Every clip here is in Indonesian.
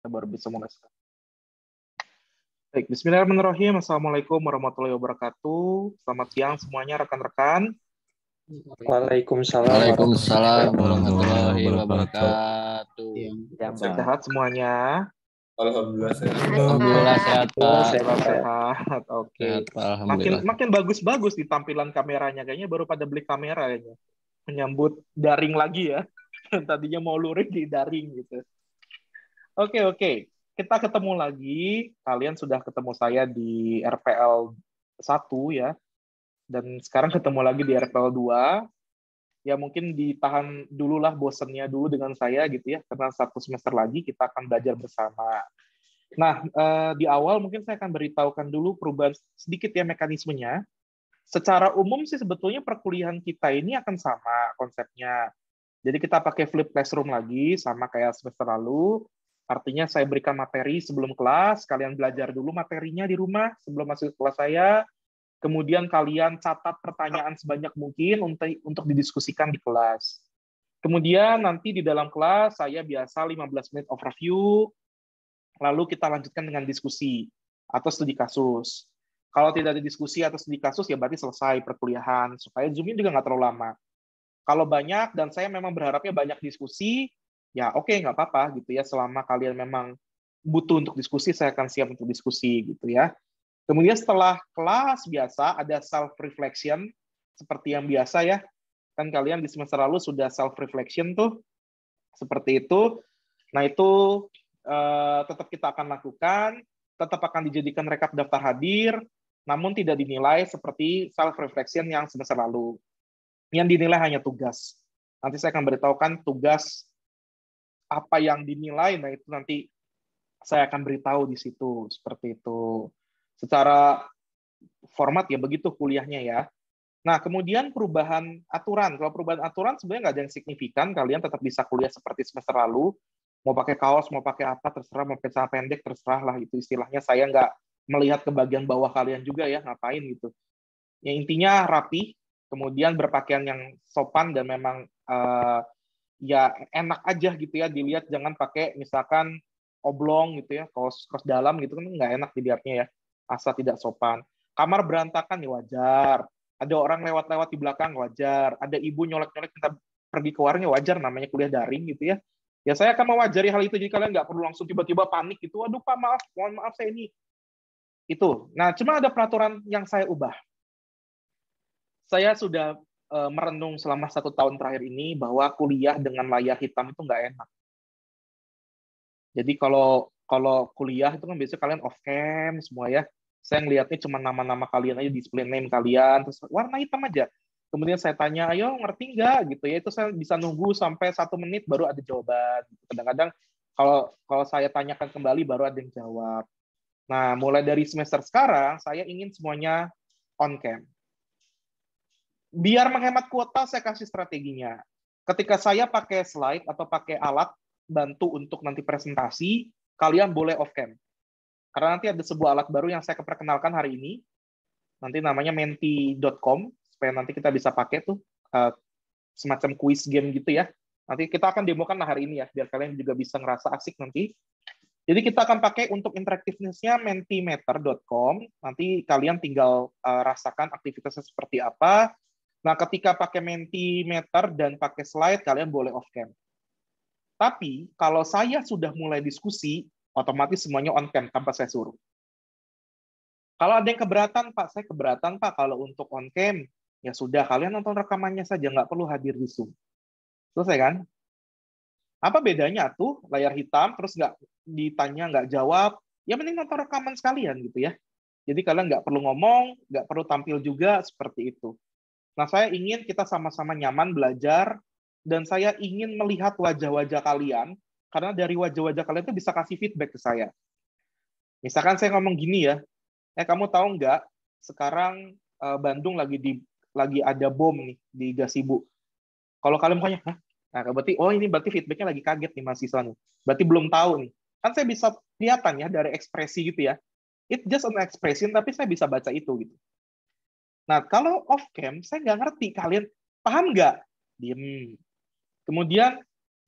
kita baru bisa mulai sekarang. Baik, bismillahirrahmanirrahim. Assalamualaikum warahmatullahi wabarakatuh. Selamat siang semuanya rekan-rekan. Waalaikumsalam. Waalaikumsalam warahmatullahi wabarakatuh. Yang sehat semuanya. Alhamdulillah sehat. Alhamdulillah sehat. Sehat sehat. Oke. Makin makin bagus-bagus di tampilan kameranya kayaknya baru pada beli kamera kayaknya. Menyambut daring lagi ya. Tadinya mau lurik di daring gitu. Oke, okay, oke. Okay. Kita ketemu lagi. Kalian sudah ketemu saya di RPL 1 ya. Dan sekarang ketemu lagi di RPL 2. Ya mungkin ditahan dulu lah bosennya dulu dengan saya gitu ya. Karena satu semester lagi kita akan belajar bersama. Nah, eh, di awal mungkin saya akan beritahukan dulu perubahan sedikit ya mekanismenya. Secara umum sih sebetulnya perkuliahan kita ini akan sama konsepnya. Jadi kita pakai flip classroom lagi sama kayak semester lalu Artinya saya berikan materi sebelum kelas, kalian belajar dulu materinya di rumah sebelum masuk ke kelas saya. Kemudian kalian catat pertanyaan sebanyak mungkin untuk untuk didiskusikan di kelas. Kemudian nanti di dalam kelas saya biasa 15 menit overview, lalu kita lanjutkan dengan diskusi atau studi kasus. Kalau tidak ada diskusi atau studi kasus, ya berarti selesai perkuliahan, supaya Zoom juga nggak terlalu lama. Kalau banyak, dan saya memang berharapnya banyak diskusi, ya oke okay, nggak apa-apa gitu ya selama kalian memang butuh untuk diskusi saya akan siap untuk diskusi gitu ya kemudian setelah kelas biasa ada self reflection seperti yang biasa ya kan kalian di semester lalu sudah self reflection tuh seperti itu nah itu eh, tetap kita akan lakukan tetap akan dijadikan rekap daftar hadir namun tidak dinilai seperti self reflection yang semester lalu yang dinilai hanya tugas nanti saya akan beritahukan tugas apa yang dinilai, nah itu nanti saya akan beritahu di situ seperti itu. Secara format ya begitu kuliahnya ya. Nah, kemudian perubahan aturan. Kalau perubahan aturan sebenarnya nggak ada yang signifikan. Kalian tetap bisa kuliah seperti semester lalu. Mau pakai kaos, mau pakai apa, terserah. Mau pakai pendek, terserah lah. Itu istilahnya saya nggak melihat ke bagian bawah kalian juga ya, ngapain gitu. yang intinya rapi, kemudian berpakaian yang sopan dan memang uh, ya enak aja gitu ya dilihat jangan pakai misalkan oblong gitu ya kaos kaos dalam gitu kan nggak enak dilihatnya ya asa tidak sopan kamar berantakan ya wajar ada orang lewat-lewat di belakang wajar ada ibu nyolek-nyolek kita pergi ke warnya wajar namanya kuliah daring gitu ya ya saya akan mewajari hal itu jadi kalian nggak perlu langsung tiba-tiba panik gitu aduh pak maaf mohon maaf saya ini itu nah cuma ada peraturan yang saya ubah saya sudah uh, merenung selama satu tahun terakhir ini bahwa kuliah dengan layar hitam itu nggak enak. Jadi kalau kalau kuliah itu kan biasanya kalian off cam semua ya. Saya ngelihatnya cuma nama-nama kalian aja display name kalian terus warna hitam aja. Kemudian saya tanya, ayo ngerti nggak gitu ya? Itu saya bisa nunggu sampai satu menit baru ada jawaban. Kadang-kadang kalau kalau saya tanyakan kembali baru ada yang jawab. Nah, mulai dari semester sekarang saya ingin semuanya on cam biar menghemat kuota saya kasih strateginya. Ketika saya pakai slide atau pakai alat bantu untuk nanti presentasi, kalian boleh off cam. Karena nanti ada sebuah alat baru yang saya perkenalkan hari ini. Nanti namanya menti.com supaya nanti kita bisa pakai tuh eh, semacam quiz game gitu ya. Nanti kita akan demokan lah hari ini ya biar kalian juga bisa ngerasa asik nanti. Jadi kita akan pakai untuk interaktifnya mentimeter.com. Nanti kalian tinggal eh, rasakan aktivitasnya seperti apa, Nah, ketika pakai Mentimeter dan pakai slide, kalian boleh off cam. Tapi kalau saya sudah mulai diskusi, otomatis semuanya on cam tanpa saya suruh. Kalau ada yang keberatan, Pak, saya keberatan, Pak, kalau untuk on cam, ya sudah, kalian nonton rekamannya saja, nggak perlu hadir di Zoom. Selesai kan? Apa bedanya tuh layar hitam, terus nggak ditanya, nggak jawab, ya mending nonton rekaman sekalian gitu ya. Jadi kalian nggak perlu ngomong, nggak perlu tampil juga, seperti itu. Nah, saya ingin kita sama-sama nyaman belajar dan saya ingin melihat wajah-wajah kalian karena dari wajah-wajah kalian itu bisa kasih feedback ke saya. Misalkan saya ngomong gini ya, eh kamu tahu nggak sekarang eh, Bandung lagi di lagi ada bom nih di Gasibu. Kalau kalian mukanya, Hah? nah berarti oh ini berarti feedbacknya lagi kaget nih mahasiswa nih. Berarti belum tahu nih. Kan saya bisa kelihatan ya dari ekspresi gitu ya. It just an expression tapi saya bisa baca itu gitu. Nah, kalau off cam, saya nggak ngerti kalian paham nggak? Diem. Kemudian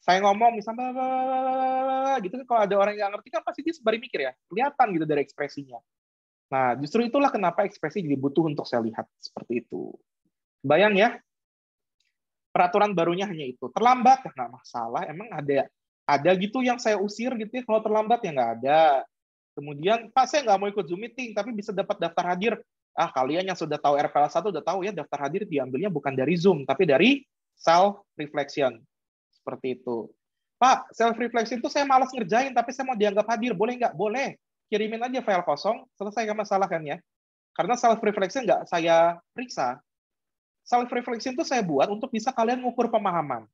saya ngomong misalnya gitu kan kalau ada orang yang nggak ngerti kan pasti dia sembari mikir ya, kelihatan gitu dari ekspresinya. Nah, justru itulah kenapa ekspresi jadi butuh untuk saya lihat seperti itu. Bayang ya, peraturan barunya hanya itu. Terlambat ya, nggak masalah. Emang ada ada gitu yang saya usir gitu ya kalau terlambat ya nggak ada. Kemudian Pak saya nggak mau ikut Zoom meeting tapi bisa dapat daftar hadir ah kalian yang sudah tahu RPL 1 sudah tahu ya daftar hadir diambilnya bukan dari Zoom tapi dari self reflection. Seperti itu. Pak, self reflection itu saya malas ngerjain tapi saya mau dianggap hadir, boleh nggak? Boleh. Kirimin aja file kosong, selesai kan masalah ya. Karena self reflection nggak saya periksa. Self reflection itu saya buat untuk bisa kalian ngukur pemahaman.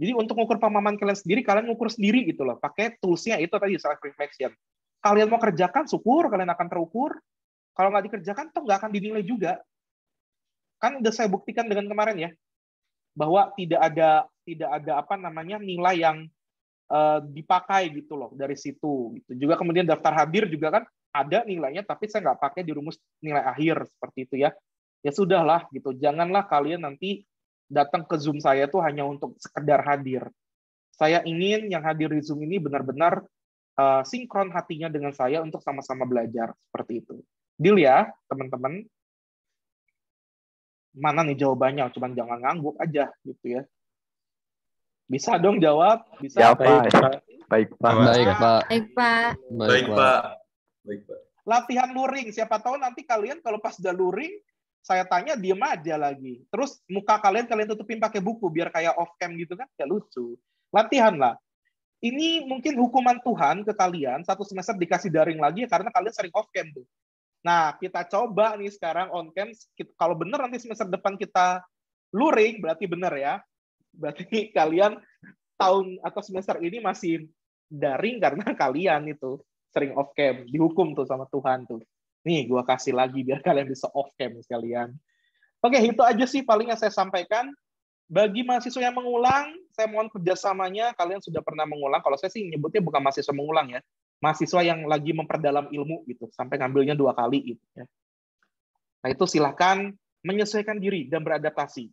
Jadi untuk ngukur pemahaman kalian sendiri, kalian ngukur sendiri gitu loh. Pakai toolsnya itu tadi self reflection. Kalian mau kerjakan, syukur kalian akan terukur kalau nggak dikerjakan, toh nggak akan dinilai juga. Kan udah saya buktikan dengan kemarin ya, bahwa tidak ada tidak ada apa namanya nilai yang uh, dipakai gitu loh dari situ. Gitu. Juga kemudian daftar hadir juga kan ada nilainya, tapi saya nggak pakai di rumus nilai akhir seperti itu ya. Ya sudahlah gitu, janganlah kalian nanti datang ke Zoom saya tuh hanya untuk sekedar hadir. Saya ingin yang hadir di Zoom ini benar-benar uh, sinkron hatinya dengan saya untuk sama-sama belajar seperti itu deal ya teman-teman mana nih jawabannya cuman jangan ngangguk aja gitu ya bisa dong jawab bisa ya, baik pak baik pak baik pak baik pak baik pak baik pak latihan luring siapa tahu nanti kalian kalau pas udah luring saya tanya diem aja lagi terus muka kalian kalian tutupin pakai buku biar kayak off cam gitu kan ya lucu latihan lah ini mungkin hukuman Tuhan ke kalian satu semester dikasih daring lagi ya, karena kalian sering off cam tuh Nah, kita coba nih sekarang on cam. Kalau benar nanti semester depan kita luring, berarti benar ya. Berarti kalian tahun atau semester ini masih daring karena kalian itu sering off cam, dihukum tuh sama Tuhan tuh. Nih, gua kasih lagi biar kalian bisa off cam sekalian. Oke, itu aja sih paling yang saya sampaikan. Bagi mahasiswa yang mengulang, saya mohon kerjasamanya. Kalian sudah pernah mengulang. Kalau saya sih nyebutnya bukan mahasiswa mengulang ya mahasiswa yang lagi memperdalam ilmu gitu sampai ngambilnya dua kali gitu ya. Nah itu silahkan menyesuaikan diri dan beradaptasi.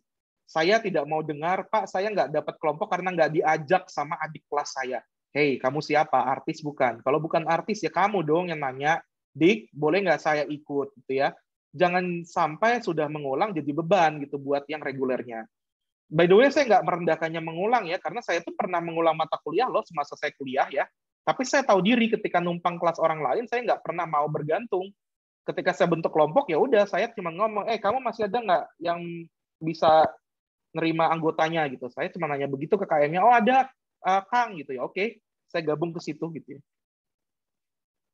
Saya tidak mau dengar Pak saya nggak dapat kelompok karena nggak diajak sama adik kelas saya. Hey kamu siapa artis bukan? Kalau bukan artis ya kamu dong yang nanya. Dik boleh nggak saya ikut gitu ya? Jangan sampai sudah mengulang jadi beban gitu buat yang regulernya. By the way, saya nggak merendahkannya mengulang ya, karena saya tuh pernah mengulang mata kuliah loh semasa saya kuliah ya. Tapi saya tahu diri ketika numpang kelas orang lain, saya nggak pernah mau bergantung. Ketika saya bentuk kelompok, ya udah saya cuma ngomong, eh kamu masih ada nggak yang bisa nerima anggotanya gitu. Saya cuma nanya begitu ke KM-nya, oh ada uh, Kang gitu ya, oke. Okay. Saya gabung ke situ gitu ya.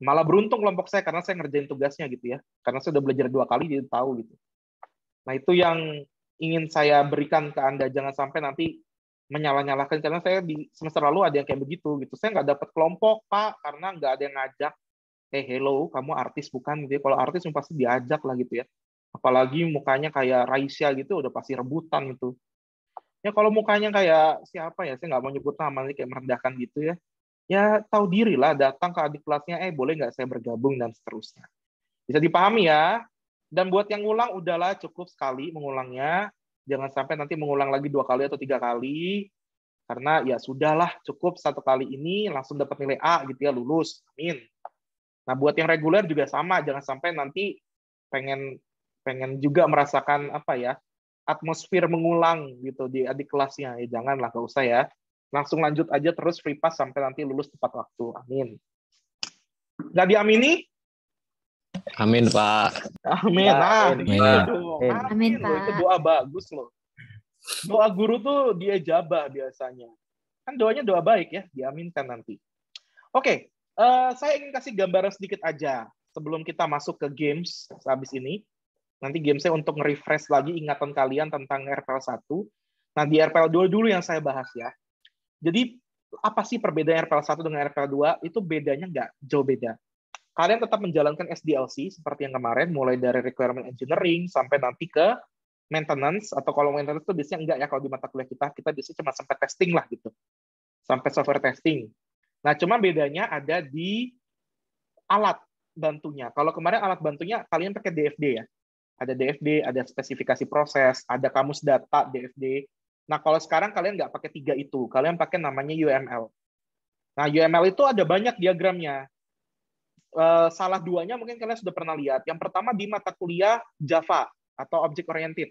Malah beruntung kelompok saya karena saya ngerjain tugasnya gitu ya. Karena saya udah belajar dua kali jadi tahu gitu. Nah itu yang ingin saya berikan ke Anda. Jangan sampai nanti menyalah-nyalahkan karena saya di semester lalu ada yang kayak begitu gitu saya nggak dapat kelompok pak karena nggak ada yang ngajak eh hey, hello kamu artis bukan gitu ya. kalau artis pasti diajak lah gitu ya apalagi mukanya kayak Raisya gitu udah pasti rebutan gitu ya kalau mukanya kayak siapa ya saya nggak mau nyebut nama nih kayak merendahkan gitu ya ya tahu diri lah datang ke adik kelasnya eh boleh nggak saya bergabung dan seterusnya bisa dipahami ya dan buat yang ngulang udahlah cukup sekali mengulangnya jangan sampai nanti mengulang lagi dua kali atau tiga kali karena ya sudahlah cukup satu kali ini langsung dapat nilai A gitu ya lulus amin nah buat yang reguler juga sama jangan sampai nanti pengen pengen juga merasakan apa ya atmosfer mengulang gitu di adik kelasnya ya janganlah gak usah ya langsung lanjut aja terus free pass sampai nanti lulus tepat waktu amin nggak diamini Amin Pak. Amin. Amin. Amin, Amin Pak. Itu doa bagus loh. Doa guru tuh dia jaba biasanya. Kan doanya doa baik ya, diaminkan nanti. Oke, okay, uh, eh, saya ingin kasih gambaran sedikit aja sebelum kita masuk ke games habis ini. Nanti gamesnya untuk nge-refresh lagi ingatan kalian tentang RPL 1. Nah, di RPL 2 dulu yang saya bahas ya. Jadi, apa sih perbedaan RPL 1 dengan RPL 2? Itu bedanya nggak jauh beda kalian tetap menjalankan SDLC seperti yang kemarin, mulai dari requirement engineering sampai nanti ke maintenance, atau kalau maintenance itu biasanya enggak ya, kalau di mata kuliah kita, kita biasanya cuma sampai testing lah gitu. Sampai software testing. Nah, cuma bedanya ada di alat bantunya. Kalau kemarin alat bantunya kalian pakai DFD ya. Ada DFD, ada spesifikasi proses, ada kamus data DFD. Nah, kalau sekarang kalian nggak pakai tiga itu, kalian pakai namanya UML. Nah, UML itu ada banyak diagramnya Eh, salah duanya mungkin kalian sudah pernah lihat. Yang pertama di mata kuliah Java atau object oriented.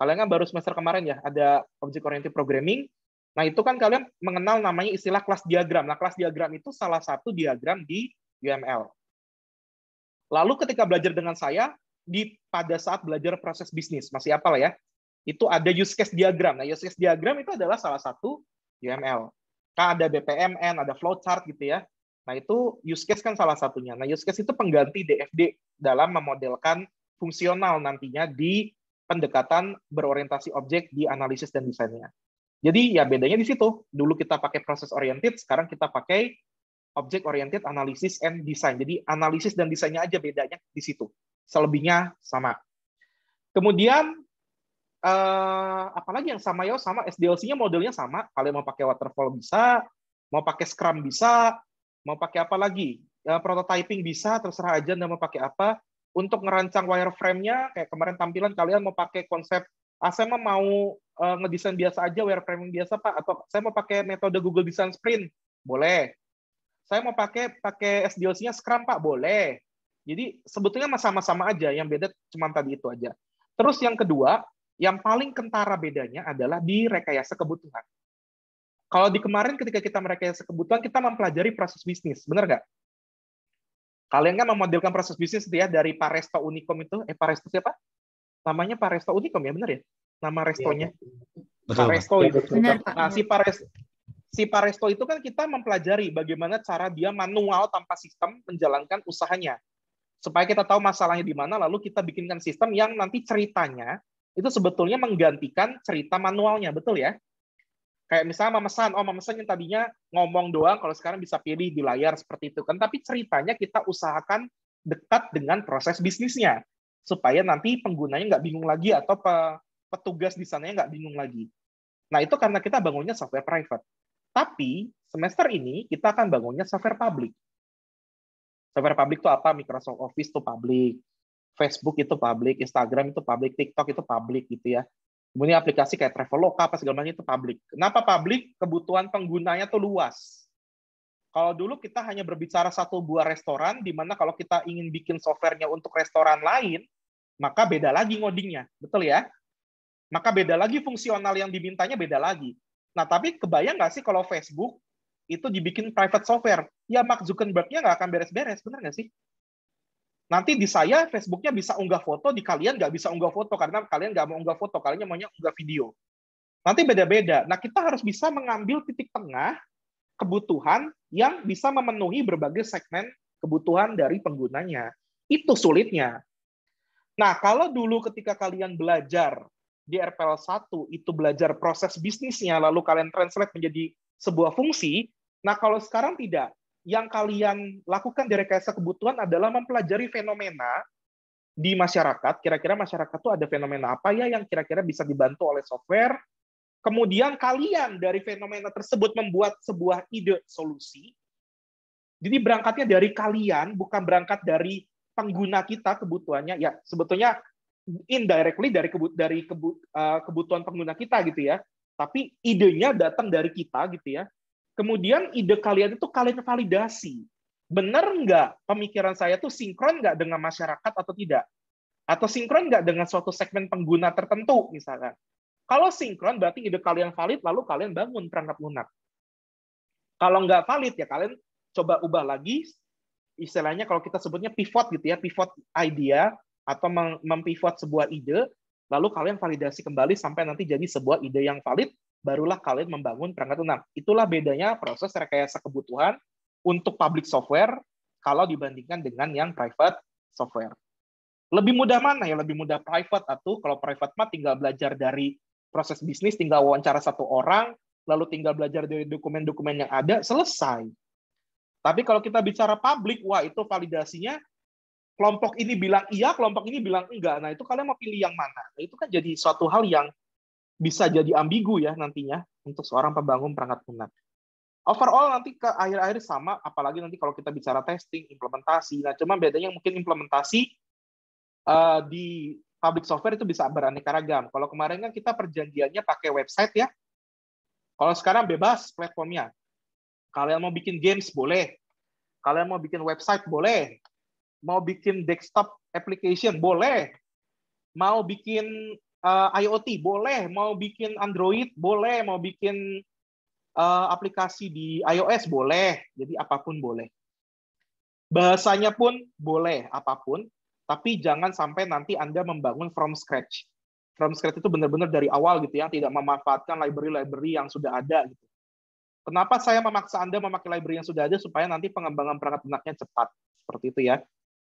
Kalian kan baru semester kemarin ya ada object oriented programming. Nah, itu kan kalian mengenal namanya istilah kelas diagram. Nah, kelas diagram itu salah satu diagram di UML. Lalu ketika belajar dengan saya di pada saat belajar proses bisnis, masih apa lah ya? Itu ada use case diagram. Nah, use case diagram itu adalah salah satu UML. Kan ada BPMN, ada flowchart gitu ya. Nah, itu use case kan salah satunya. Nah, use case itu pengganti DFD dalam memodelkan fungsional nantinya di pendekatan berorientasi objek di analisis dan desainnya. Jadi ya bedanya di situ. Dulu kita pakai proses oriented, sekarang kita pakai objek oriented analisis and design. Jadi analisis dan desainnya aja bedanya di situ. Selebihnya sama. Kemudian eh, apalagi yang sama ya sama SDLC-nya modelnya sama. Kalian mau pakai waterfall bisa, mau pakai Scrum bisa, mau pakai apa lagi ya, prototyping bisa terserah aja Anda mau pakai apa untuk ngerancang wireframe-nya kayak kemarin tampilan kalian mau pakai konsep ah, saya mau, mau uh, eh, ngedesain biasa aja wireframe biasa Pak atau saya mau pakai metode Google Design Sprint boleh saya mau pakai pakai SDLC-nya Scrum Pak boleh jadi sebetulnya sama-sama aja yang beda cuma tadi itu aja terus yang kedua yang paling kentara bedanya adalah di rekayasa kebutuhan kalau di kemarin ketika kita merekayasa kebutuhan, kita mempelajari proses bisnis, benar nggak? Kalian kan memodelkan proses bisnis ya dari Pak Resto Unicom itu, eh Pak Resto siapa? Namanya Pak Resto Unicom ya, benar ya? Nama restonya. Ya, Pak Resto itu. Benar, Pak. Nah, si Pak Resto, si Pak itu kan kita mempelajari bagaimana cara dia manual tanpa sistem menjalankan usahanya. Supaya kita tahu masalahnya di mana, lalu kita bikinkan sistem yang nanti ceritanya itu sebetulnya menggantikan cerita manualnya, betul ya? kayak misalnya memesan oh memesan yang tadinya ngomong doang kalau sekarang bisa pilih di layar seperti itu kan tapi ceritanya kita usahakan dekat dengan proses bisnisnya supaya nanti penggunanya nggak bingung lagi atau petugas di sana nggak bingung lagi nah itu karena kita bangunnya software private tapi semester ini kita akan bangunnya software public software public itu apa Microsoft Office itu public Facebook itu public Instagram itu public TikTok itu public gitu ya Kemudian aplikasi kayak Traveloka apa segala macam itu publik. Kenapa publik? Kebutuhan penggunanya tuh luas. Kalau dulu kita hanya berbicara satu buah restoran, di mana kalau kita ingin bikin softwarenya untuk restoran lain, maka beda lagi ngodingnya, betul ya? Maka beda lagi fungsional yang dimintanya beda lagi. Nah, tapi kebayang nggak sih kalau Facebook itu dibikin private software? Ya Mark zuckerberg nggak akan beres-beres, benar nggak sih? Nanti di saya Facebooknya bisa unggah foto, di kalian nggak bisa unggah foto karena kalian nggak mau unggah foto, kalian maunya unggah video. Nanti beda-beda. Nah kita harus bisa mengambil titik tengah kebutuhan yang bisa memenuhi berbagai segmen kebutuhan dari penggunanya. Itu sulitnya. Nah, kalau dulu ketika kalian belajar di RPL 1 itu belajar proses bisnisnya lalu kalian translate menjadi sebuah fungsi, nah kalau sekarang tidak yang kalian lakukan di rekayasa kebutuhan adalah mempelajari fenomena di masyarakat. Kira-kira masyarakat itu ada fenomena apa ya yang kira-kira bisa dibantu oleh software. Kemudian kalian dari fenomena tersebut membuat sebuah ide solusi. Jadi berangkatnya dari kalian, bukan berangkat dari pengguna kita kebutuhannya. Ya sebetulnya indirectly dari kebut dari eh, kebutuhan pengguna kita gitu ya. Tapi idenya datang dari kita gitu ya. Kemudian ide kalian itu kalian validasi. Benar nggak pemikiran saya tuh sinkron nggak dengan masyarakat atau tidak? Atau sinkron nggak dengan suatu segmen pengguna tertentu misalkan? Kalau sinkron berarti ide kalian valid lalu kalian bangun perangkat lunak. Kalau nggak valid ya kalian coba ubah lagi istilahnya kalau kita sebutnya pivot gitu ya, pivot idea atau mempivot sebuah ide lalu kalian validasi kembali sampai nanti jadi sebuah ide yang valid barulah kalian membangun perangkat lunak. Itulah bedanya proses rekayasa kebutuhan untuk public software kalau dibandingkan dengan yang private software. Lebih mudah mana ya? Lebih mudah private atau kalau private mah tinggal belajar dari proses bisnis, tinggal wawancara satu orang, lalu tinggal belajar dari dokumen-dokumen yang ada, selesai. Tapi kalau kita bicara publik, wah itu validasinya kelompok ini bilang iya, kelompok ini bilang enggak. Nah, itu kalian mau pilih yang mana? Nah, itu kan jadi suatu hal yang bisa jadi ambigu ya nantinya untuk seorang pembangun perangkat lunak. Overall nanti ke akhir-akhir sama, apalagi nanti kalau kita bicara testing, implementasi. Nah, cuma bedanya mungkin implementasi uh, di public software itu bisa beraneka ragam. Kalau kemarin kan kita perjanjiannya pakai website ya. Kalau sekarang bebas platformnya. Kalian mau bikin games boleh. Kalian mau bikin website boleh. Mau bikin desktop application boleh. Mau bikin uh, eh, IoT boleh, mau bikin Android boleh, mau bikin uh, aplikasi di iOS boleh, jadi apapun boleh. Bahasanya pun boleh apapun, tapi jangan sampai nanti Anda membangun from scratch. From scratch itu benar-benar dari awal gitu ya, tidak memanfaatkan library-library yang sudah ada gitu. Kenapa saya memaksa Anda memakai library yang sudah ada supaya nanti pengembangan perangkat lunaknya cepat. Seperti itu ya.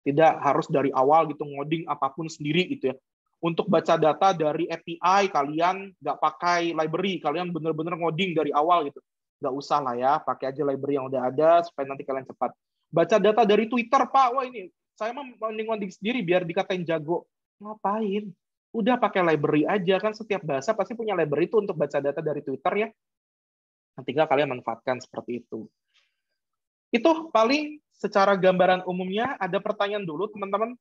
Tidak harus dari awal gitu ngoding apapun sendiri gitu ya untuk baca data dari API kalian nggak pakai library, kalian bener-bener ngoding dari awal gitu. Nggak usah lah ya, pakai aja library yang udah ada supaya nanti kalian cepat. Baca data dari Twitter, Pak. Wah ini, saya mah ngoding sendiri biar dikatain jago. Ngapain? Udah pakai library aja kan setiap bahasa pasti punya library itu untuk baca data dari Twitter ya. Nanti kalian manfaatkan seperti itu. Itu paling secara gambaran umumnya ada pertanyaan dulu teman-teman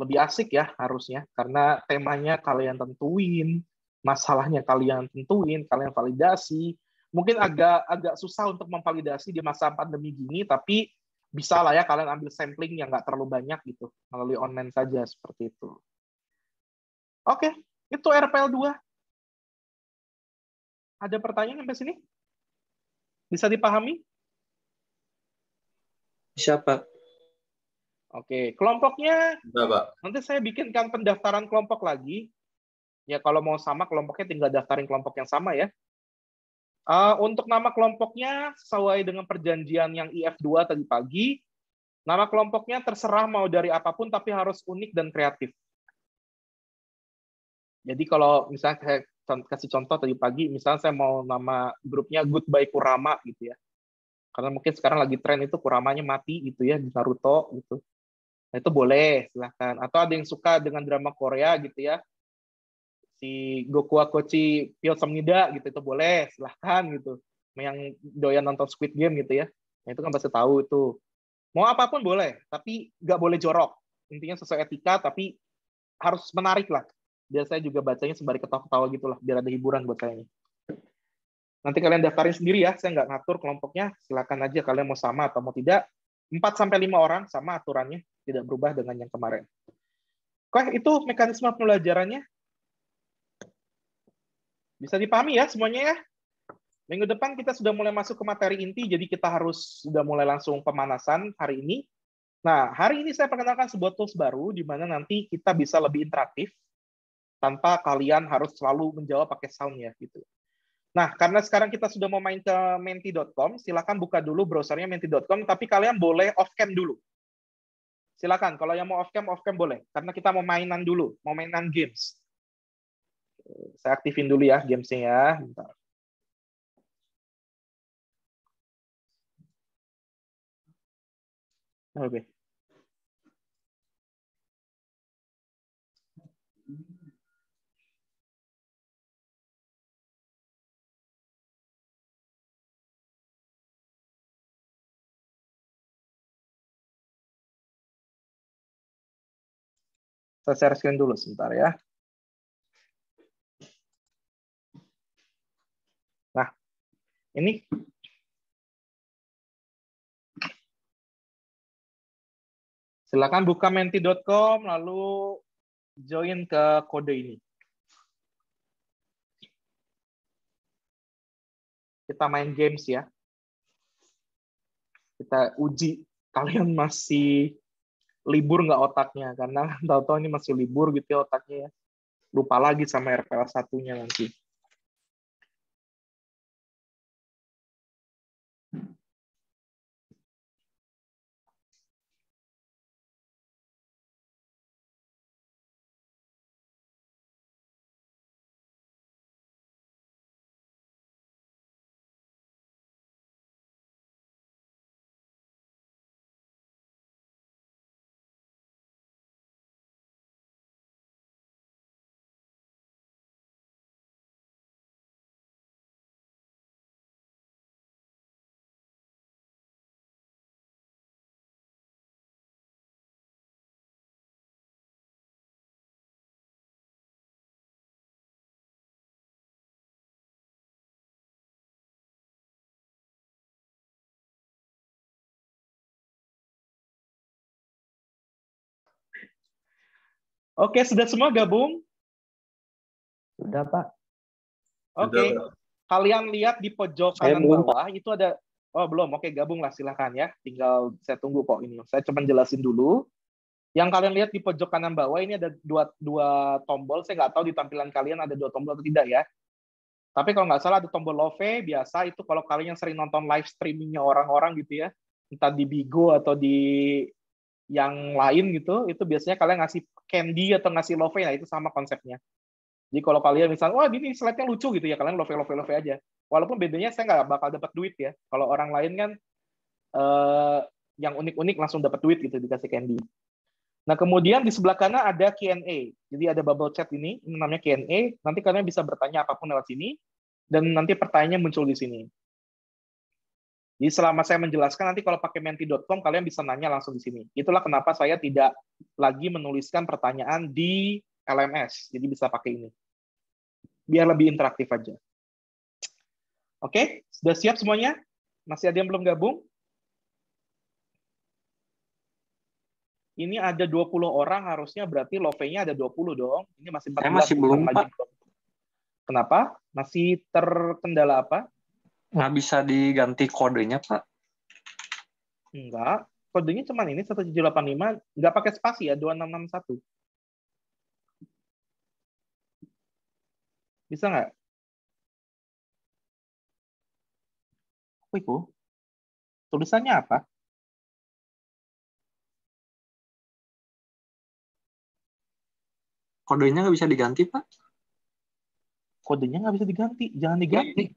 lebih asik ya harusnya karena temanya kalian tentuin, masalahnya kalian tentuin, kalian validasi. Mungkin agak agak susah untuk memvalidasi di masa pandemi gini, tapi bisa lah ya kalian ambil sampling yang nggak terlalu banyak gitu melalui online saja seperti itu. Oke, itu RPL 2. Ada pertanyaan sampai sini? Bisa dipahami? siapa Oke, kelompoknya Pak. nanti saya bikinkan pendaftaran kelompok lagi. Ya kalau mau sama kelompoknya tinggal daftarin kelompok yang sama ya. Uh, untuk nama kelompoknya sesuai dengan perjanjian yang IF2 tadi pagi. Nama kelompoknya terserah mau dari apapun tapi harus unik dan kreatif. Jadi kalau misalnya saya kasih contoh tadi pagi, misalnya saya mau nama grupnya Goodbye Kurama gitu ya. Karena mungkin sekarang lagi tren itu Kuramanya mati gitu ya di Naruto gitu Nah, itu boleh, silahkan. Atau ada yang suka dengan drama Korea gitu ya. Si Goku Akoci, Pio Samnida gitu, itu boleh, silahkan gitu. Yang doyan nonton Squid Game gitu ya. Nah, itu kan pasti tahu itu. Mau apapun boleh, tapi nggak boleh jorok. Intinya sesuai etika, tapi harus menarik lah. Biar saya juga bacanya sembari ketawa-ketawa gitu lah, biar ada hiburan buat saya ini. Nanti kalian daftarin sendiri ya, saya nggak ngatur kelompoknya, silahkan aja kalian mau sama atau mau tidak. 4 sampai 5 orang sama aturannya tidak berubah dengan yang kemarin. Oke, itu mekanisme pembelajarannya. Bisa dipahami ya semuanya ya. Minggu depan kita sudah mulai masuk ke materi inti, jadi kita harus sudah mulai langsung pemanasan hari ini. Nah, hari ini saya perkenalkan sebuah tools baru di mana nanti kita bisa lebih interaktif tanpa kalian harus selalu menjawab pakai sound ya gitu. Nah, karena sekarang kita sudah mau main ke menti.com, silakan buka dulu browsernya menti.com, tapi kalian boleh off cam dulu. Silakan kalau yang mau off cam off cam boleh karena kita mau mainan dulu, mau mainan games. Saya aktifin dulu ya gamesnya ya. Oke. Okay. Saya share screen dulu sebentar ya. Nah, ini silakan buka menti.com lalu join ke kode ini. Kita main games ya. Kita uji kalian masih libur nggak otaknya karena tahu-tahu ini masih libur gitu ya otaknya ya lupa lagi sama RPL satunya nanti Oke, sudah semua gabung? Sudah, Pak. Oke. Sudah, Pak. Kalian lihat di pojok kanan belum, bawah belum, itu ada Oh, belum. Oke, gabunglah silahkan ya. Tinggal saya tunggu kok ini. Saya cuma jelasin dulu. Yang kalian lihat di pojok kanan bawah ini ada dua dua tombol. Saya nggak tahu di tampilan kalian ada dua tombol atau tidak ya. Tapi kalau nggak salah ada tombol love biasa itu kalau kalian yang sering nonton live streamingnya orang-orang gitu ya, entah di Bigo atau di yang lain gitu, itu biasanya kalian ngasih candy atau ngasih love nah itu sama konsepnya. Jadi kalau kalian misalnya, wah ini slide-nya lucu gitu ya, kalian love love love aja. Walaupun bedanya saya nggak bakal dapat duit ya. Kalau orang lain kan eh, yang unik-unik langsung dapat duit gitu dikasih candy. Nah kemudian di sebelah kanan ada Q&A. Jadi ada bubble chat ini, ini namanya Q&A. Nanti kalian bisa bertanya apapun lewat sini dan nanti pertanyaannya muncul di sini. Jadi selama saya menjelaskan nanti kalau pakai menti.com kalian bisa nanya langsung di sini. Itulah kenapa saya tidak lagi menuliskan pertanyaan di LMS. Jadi bisa pakai ini. Biar lebih interaktif aja. Oke, sudah siap semuanya? Masih ada yang belum gabung? Ini ada 20 orang harusnya berarti love-nya ada 20 dong. Ini masih 14. Saya masih belum, Kenapa? Masih terkendala apa? nggak bisa diganti kodenya pak enggak kodenya cuma ini satu tujuh delapan lima, nggak pakai spasi ya dua enam enam satu. bisa nggak itu tulisannya apa kodenya nggak bisa diganti pak kodenya nggak bisa diganti jangan diganti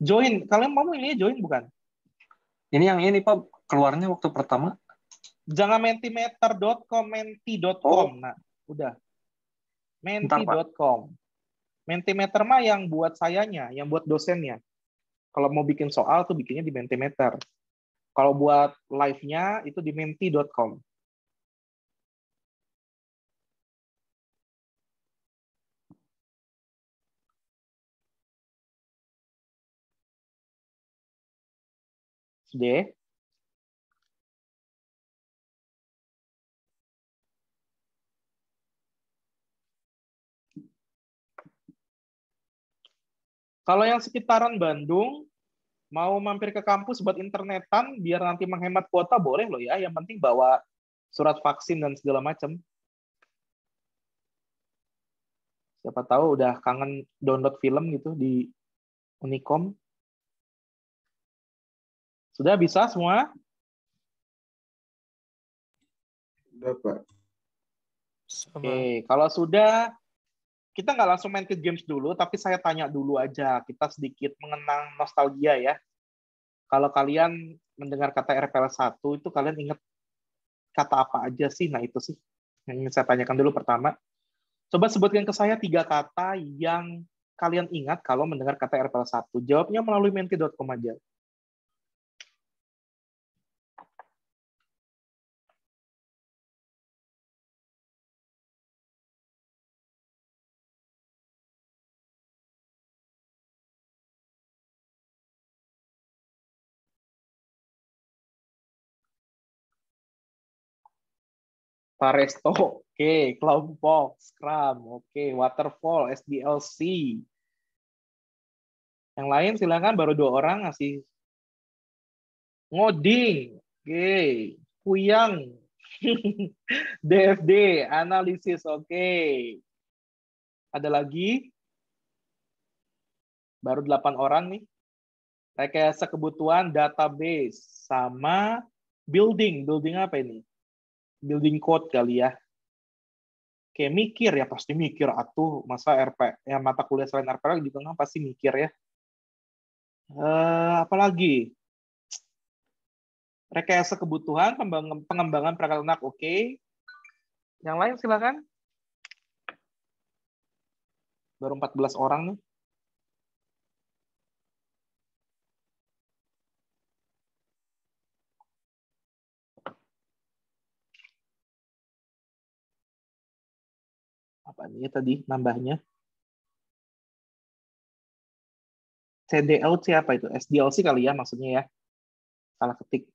join kalian mau ini join bukan ini yang ini pak keluarnya waktu pertama jangan mentimeter.com menti.com oh. nah udah menti.com mentimeter mah yang buat sayanya yang buat dosennya kalau mau bikin soal tuh bikinnya di mentimeter kalau buat live-nya itu di menti.com D. Kalau yang sekitaran Bandung, mau mampir ke kampus buat internetan, biar nanti menghemat kuota boleh loh ya. Yang penting bawa surat vaksin dan segala macam. Siapa tahu udah kangen download film gitu di Unicom. Sudah bisa semua? Sudah, Pak. Oke, kalau sudah, kita nggak langsung main ke games dulu, tapi saya tanya dulu aja. Kita sedikit mengenang nostalgia ya. Kalau kalian mendengar kata RPL 1, itu kalian ingat kata apa aja sih? Nah, itu sih yang ingin saya tanyakan dulu pertama. Coba sebutkan ke saya tiga kata yang kalian ingat kalau mendengar kata RPL 1. Jawabnya melalui menti.com aja. Paresto, oke, okay. kelompok, Scrum, oke, okay. Waterfall, SDLC. Yang lain silakan baru dua orang ngasih ngoding, oke, okay. puyang, DFD, analisis, oke. Okay. Ada lagi? Baru delapan orang nih. Rekayasa kebutuhan, database, sama building. Building apa ini? building code kali ya. Kayak mikir ya pasti mikir atuh masa RP ya mata kuliah selain RP lagi juga ngapa pasti mikir ya. Uh, apalagi rekayasa kebutuhan, pengembangan perangkat lunak, oke. Okay. Yang lain silakan. Baru 14 orang nih. apa nih tadi nambahnya? CDL siapa itu? SDLC kali ya maksudnya ya. Salah ketik.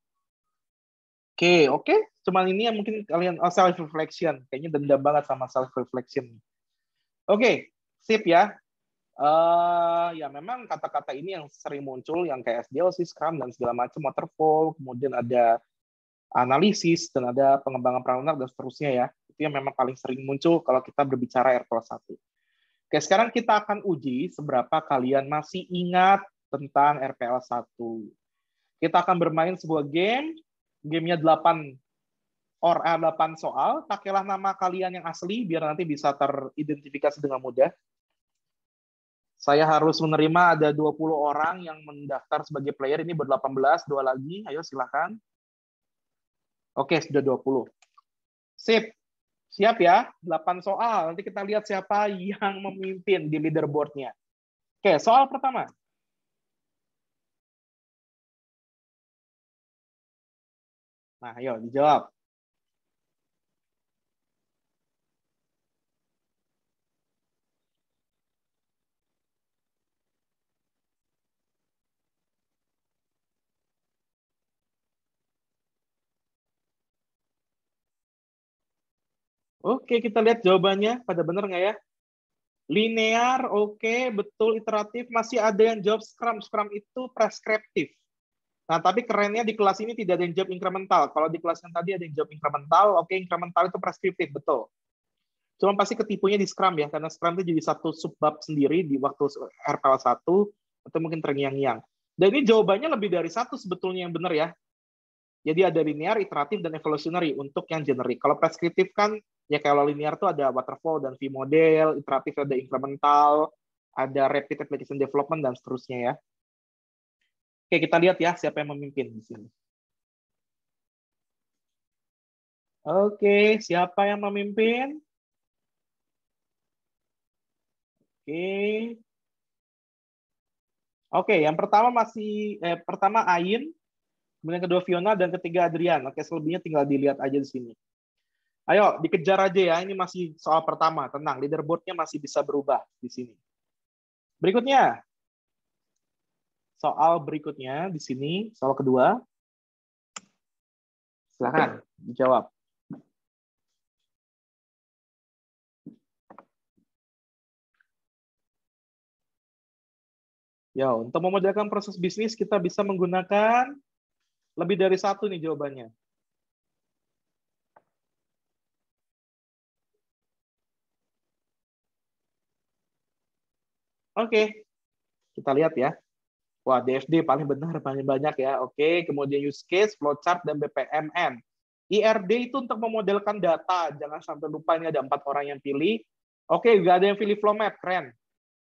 Oke, okay, oke. Okay. Cuman ini yang mungkin kalian oh, self reflection. Kayaknya dendam banget sama self reflection. Oke, okay, sip ya. Uh, ya memang kata-kata ini yang sering muncul yang kayak SDLC, Scrum dan segala macam waterfall, kemudian ada analisis dan ada pengembangan perangkat dan seterusnya ya itu yang memang paling sering muncul kalau kita berbicara RPL 1. Oke, sekarang kita akan uji seberapa kalian masih ingat tentang RPL 1. Kita akan bermain sebuah game, gamenya 8 or 8 eh, soal, pakailah nama kalian yang asli biar nanti bisa teridentifikasi dengan mudah. Saya harus menerima ada 20 orang yang mendaftar sebagai player, ini ber-18, dua lagi, ayo silahkan. Oke, sudah 20. Sip. Siap ya, 8 soal. Nanti kita lihat siapa yang memimpin di leaderboardnya. Oke, soal pertama. Nah, ayo dijawab. Oke, kita lihat jawabannya. Pada benar nggak ya? Linear, oke, betul, iteratif. Masih ada yang jawab Scrum. Scrum itu preskriptif. Nah, tapi kerennya di kelas ini tidak ada yang jawab incremental. Kalau di kelas yang tadi ada yang jawab incremental, oke, incremental itu preskriptif, betul. Cuma pasti ketipunya di Scrum ya, karena Scrum itu jadi satu subbab sendiri di waktu RPL 1, atau mungkin terngiang-ngiang. Dan ini jawabannya lebih dari satu sebetulnya yang benar ya. Jadi ada linear, iteratif, dan evolutionary untuk yang generik. Kalau preskriptif kan ya kalau linear tuh ada waterfall dan V-model, iteratif ada incremental, ada rapid application development, dan seterusnya ya. Oke, kita lihat ya siapa yang memimpin di sini. Oke, siapa yang memimpin? Oke. Oke, yang pertama masih eh, pertama Ain, kemudian kedua Fiona dan ketiga Adrian. Oke, selebihnya tinggal dilihat aja di sini. Ayo dikejar aja ya. Ini masih soal pertama. Tenang, leaderboardnya masih bisa berubah di sini. Berikutnya, soal berikutnya di sini soal kedua. Silahkan dijawab. Ya, untuk memudahkan proses bisnis kita bisa menggunakan lebih dari satu nih jawabannya. Oke, kita lihat ya. Wah, DFD paling benar, paling banyak ya. Oke, kemudian use case, flowchart, dan BPMN. IRD itu untuk memodelkan data. Jangan sampai lupa ini ada empat orang yang pilih. Oke, juga ada yang pilih flow map, keren.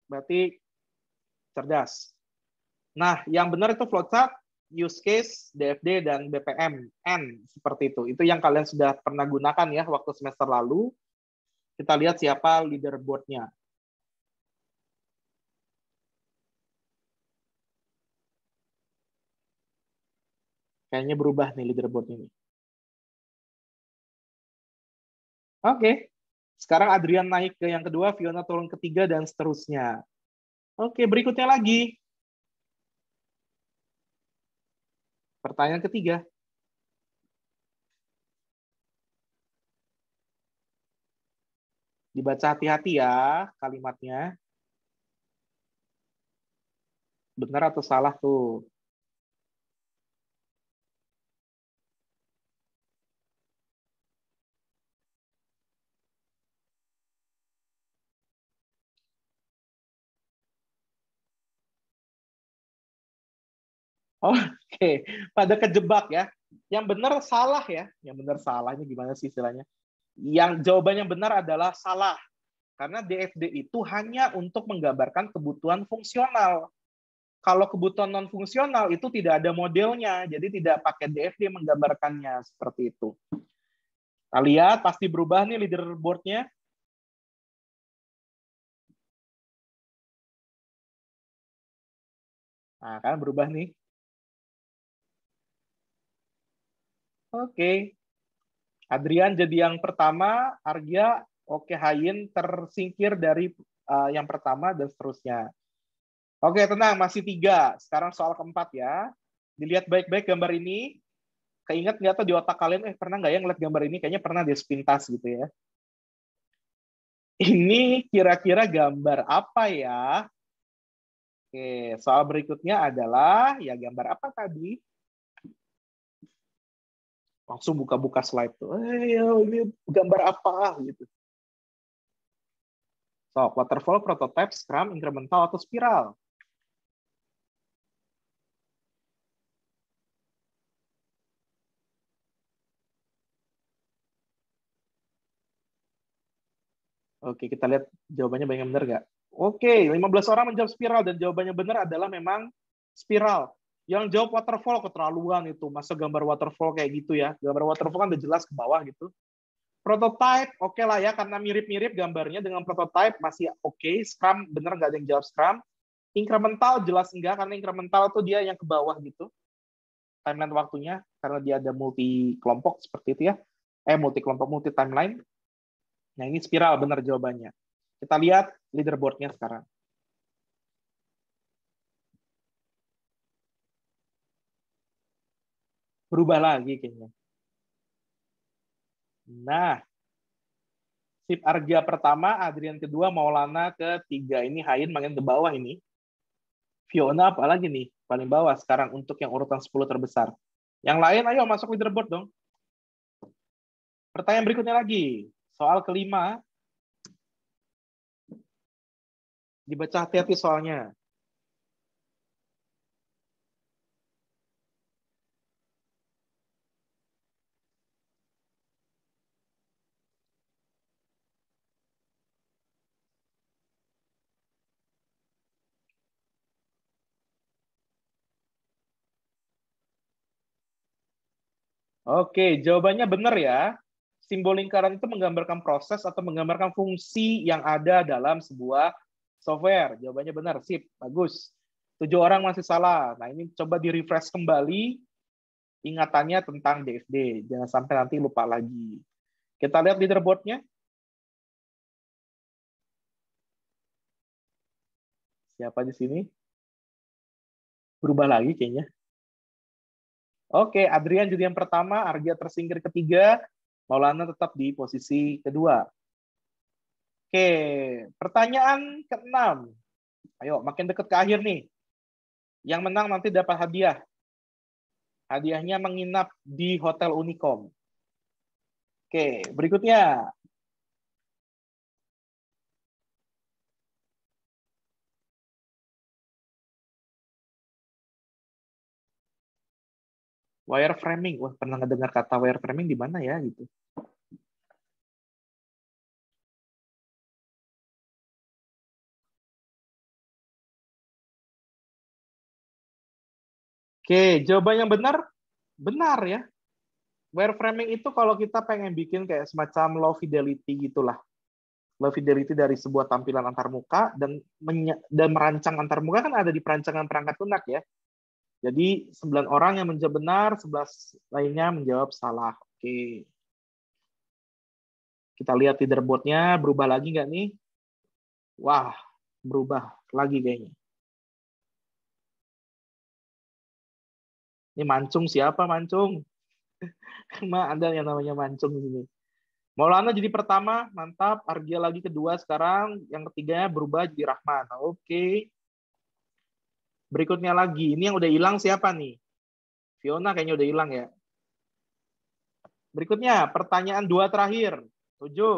Berarti cerdas. Nah, yang benar itu flowchart, use case DFD dan BPM N seperti itu. Itu yang kalian sudah pernah gunakan ya waktu semester lalu. Kita lihat siapa leaderboardnya. Kayaknya berubah nih leaderboard ini. Oke. Okay. Sekarang Adrian naik ke yang kedua, Fiona turun ketiga, dan seterusnya. Oke, okay, berikutnya lagi. Pertanyaan ketiga. Dibaca hati-hati ya kalimatnya. Benar atau salah tuh? Oh, Oke, pada kejebak ya. Yang benar salah ya. Yang benar salahnya gimana sih istilahnya? Yang jawaban yang benar adalah salah. Karena DFD itu hanya untuk menggambarkan kebutuhan fungsional. Kalau kebutuhan non fungsional itu tidak ada modelnya, jadi tidak pakai DFD menggambarkannya seperti itu. Kita lihat pasti berubah nih leaderboardnya. Nah, kan berubah nih. Oke. Okay. Adrian jadi yang pertama, Argya, Oke okay, Hain tersingkir dari uh, yang pertama dan seterusnya. Oke, okay, tenang, masih tiga. Sekarang soal keempat ya. Dilihat baik-baik gambar ini. Keinget nggak tuh di otak kalian, eh pernah nggak ya ngeliat gambar ini? Kayaknya pernah Dia sepintas gitu ya. Ini kira-kira gambar apa ya? Oke, soal berikutnya adalah, ya gambar apa tadi? langsung buka-buka slide tuh. Eh, ya, ini gambar apa gitu. So, waterfall, prototype, scrum, incremental atau spiral. Oke, kita lihat jawabannya banyak benar nggak? Oke, 15 orang menjawab spiral dan jawabannya benar adalah memang spiral yang jawab waterfall keterlaluan itu masa gambar waterfall kayak gitu ya gambar waterfall kan udah jelas ke bawah gitu prototype oke okay lah ya karena mirip-mirip gambarnya dengan prototype masih oke okay. scrum bener nggak ada yang jawab scrum incremental jelas enggak karena incremental tuh dia yang ke bawah gitu timeline waktunya karena dia ada multi kelompok seperti itu ya eh multi kelompok multi timeline nah ini spiral bener jawabannya kita lihat leaderboardnya sekarang berubah lagi kayaknya. Nah, Sip Arga pertama, Adrian kedua, Maulana ketiga. Ini Hain makin ke bawah ini. Fiona apalagi nih? Paling bawah sekarang untuk yang urutan 10 terbesar. Yang lain ayo masuk leaderboard dong. Pertanyaan berikutnya lagi. Soal kelima. Dibaca hati-hati soalnya. Oke, jawabannya benar ya. Simbol lingkaran itu menggambarkan proses atau menggambarkan fungsi yang ada dalam sebuah software. Jawabannya benar, sip, bagus. Tujuh orang masih salah. Nah ini coba di refresh kembali ingatannya tentang DFD. Jangan sampai nanti lupa lagi. Kita lihat leaderboardnya. Siapa di sini? Berubah lagi kayaknya. Oke, Adrian jadi yang pertama, Argia tersingkir ketiga, Maulana tetap di posisi kedua. Oke, pertanyaan keenam. Ayo, makin dekat ke akhir nih. Yang menang nanti dapat hadiah. Hadiahnya menginap di Hotel Unicom. Oke, berikutnya wireframing. Wah, pernah ngedengar kata wireframing di mana ya gitu. Oke, jawaban yang benar benar ya. Wireframing itu kalau kita pengen bikin kayak semacam low fidelity gitulah. Low fidelity dari sebuah tampilan antarmuka dan dan merancang antarmuka kan ada di perancangan perangkat lunak ya. Jadi 9 orang yang menjawab benar, 11 lainnya menjawab salah. Oke. Kita lihat leaderboardnya berubah lagi nggak nih? Wah, berubah lagi kayaknya. Ini mancung siapa mancung? Ma, Anda yang namanya mancung di sini. Maulana jadi pertama, mantap. Argia lagi kedua sekarang. Yang ketiganya berubah jadi Rahman. Oke berikutnya lagi. Ini yang udah hilang siapa nih? Fiona kayaknya udah hilang ya. Berikutnya, pertanyaan dua terakhir. Tujuh.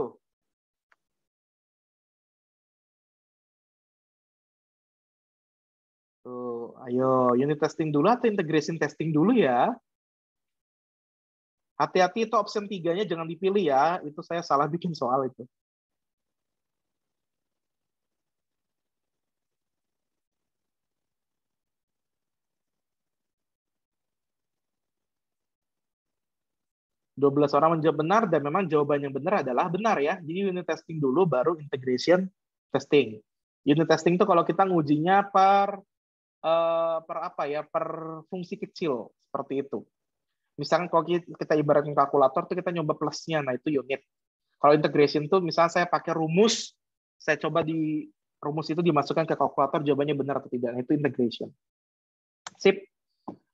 Tuh, ayo unit testing dulu atau integration testing dulu ya. Hati-hati itu option tiganya jangan dipilih ya. Itu saya salah bikin soal itu. 12 orang menjawab benar dan memang jawaban yang benar adalah benar ya. Jadi unit testing dulu baru integration testing. Unit testing itu kalau kita ngujinya per eh, per apa ya, per fungsi kecil seperti itu. Misalkan kalau kita ibaratkan kalkulator tuh kita nyoba plusnya, nah itu unit. Kalau integration tuh misalnya saya pakai rumus, saya coba di rumus itu dimasukkan ke kalkulator jawabannya benar atau tidak, nah, itu integration. Sip.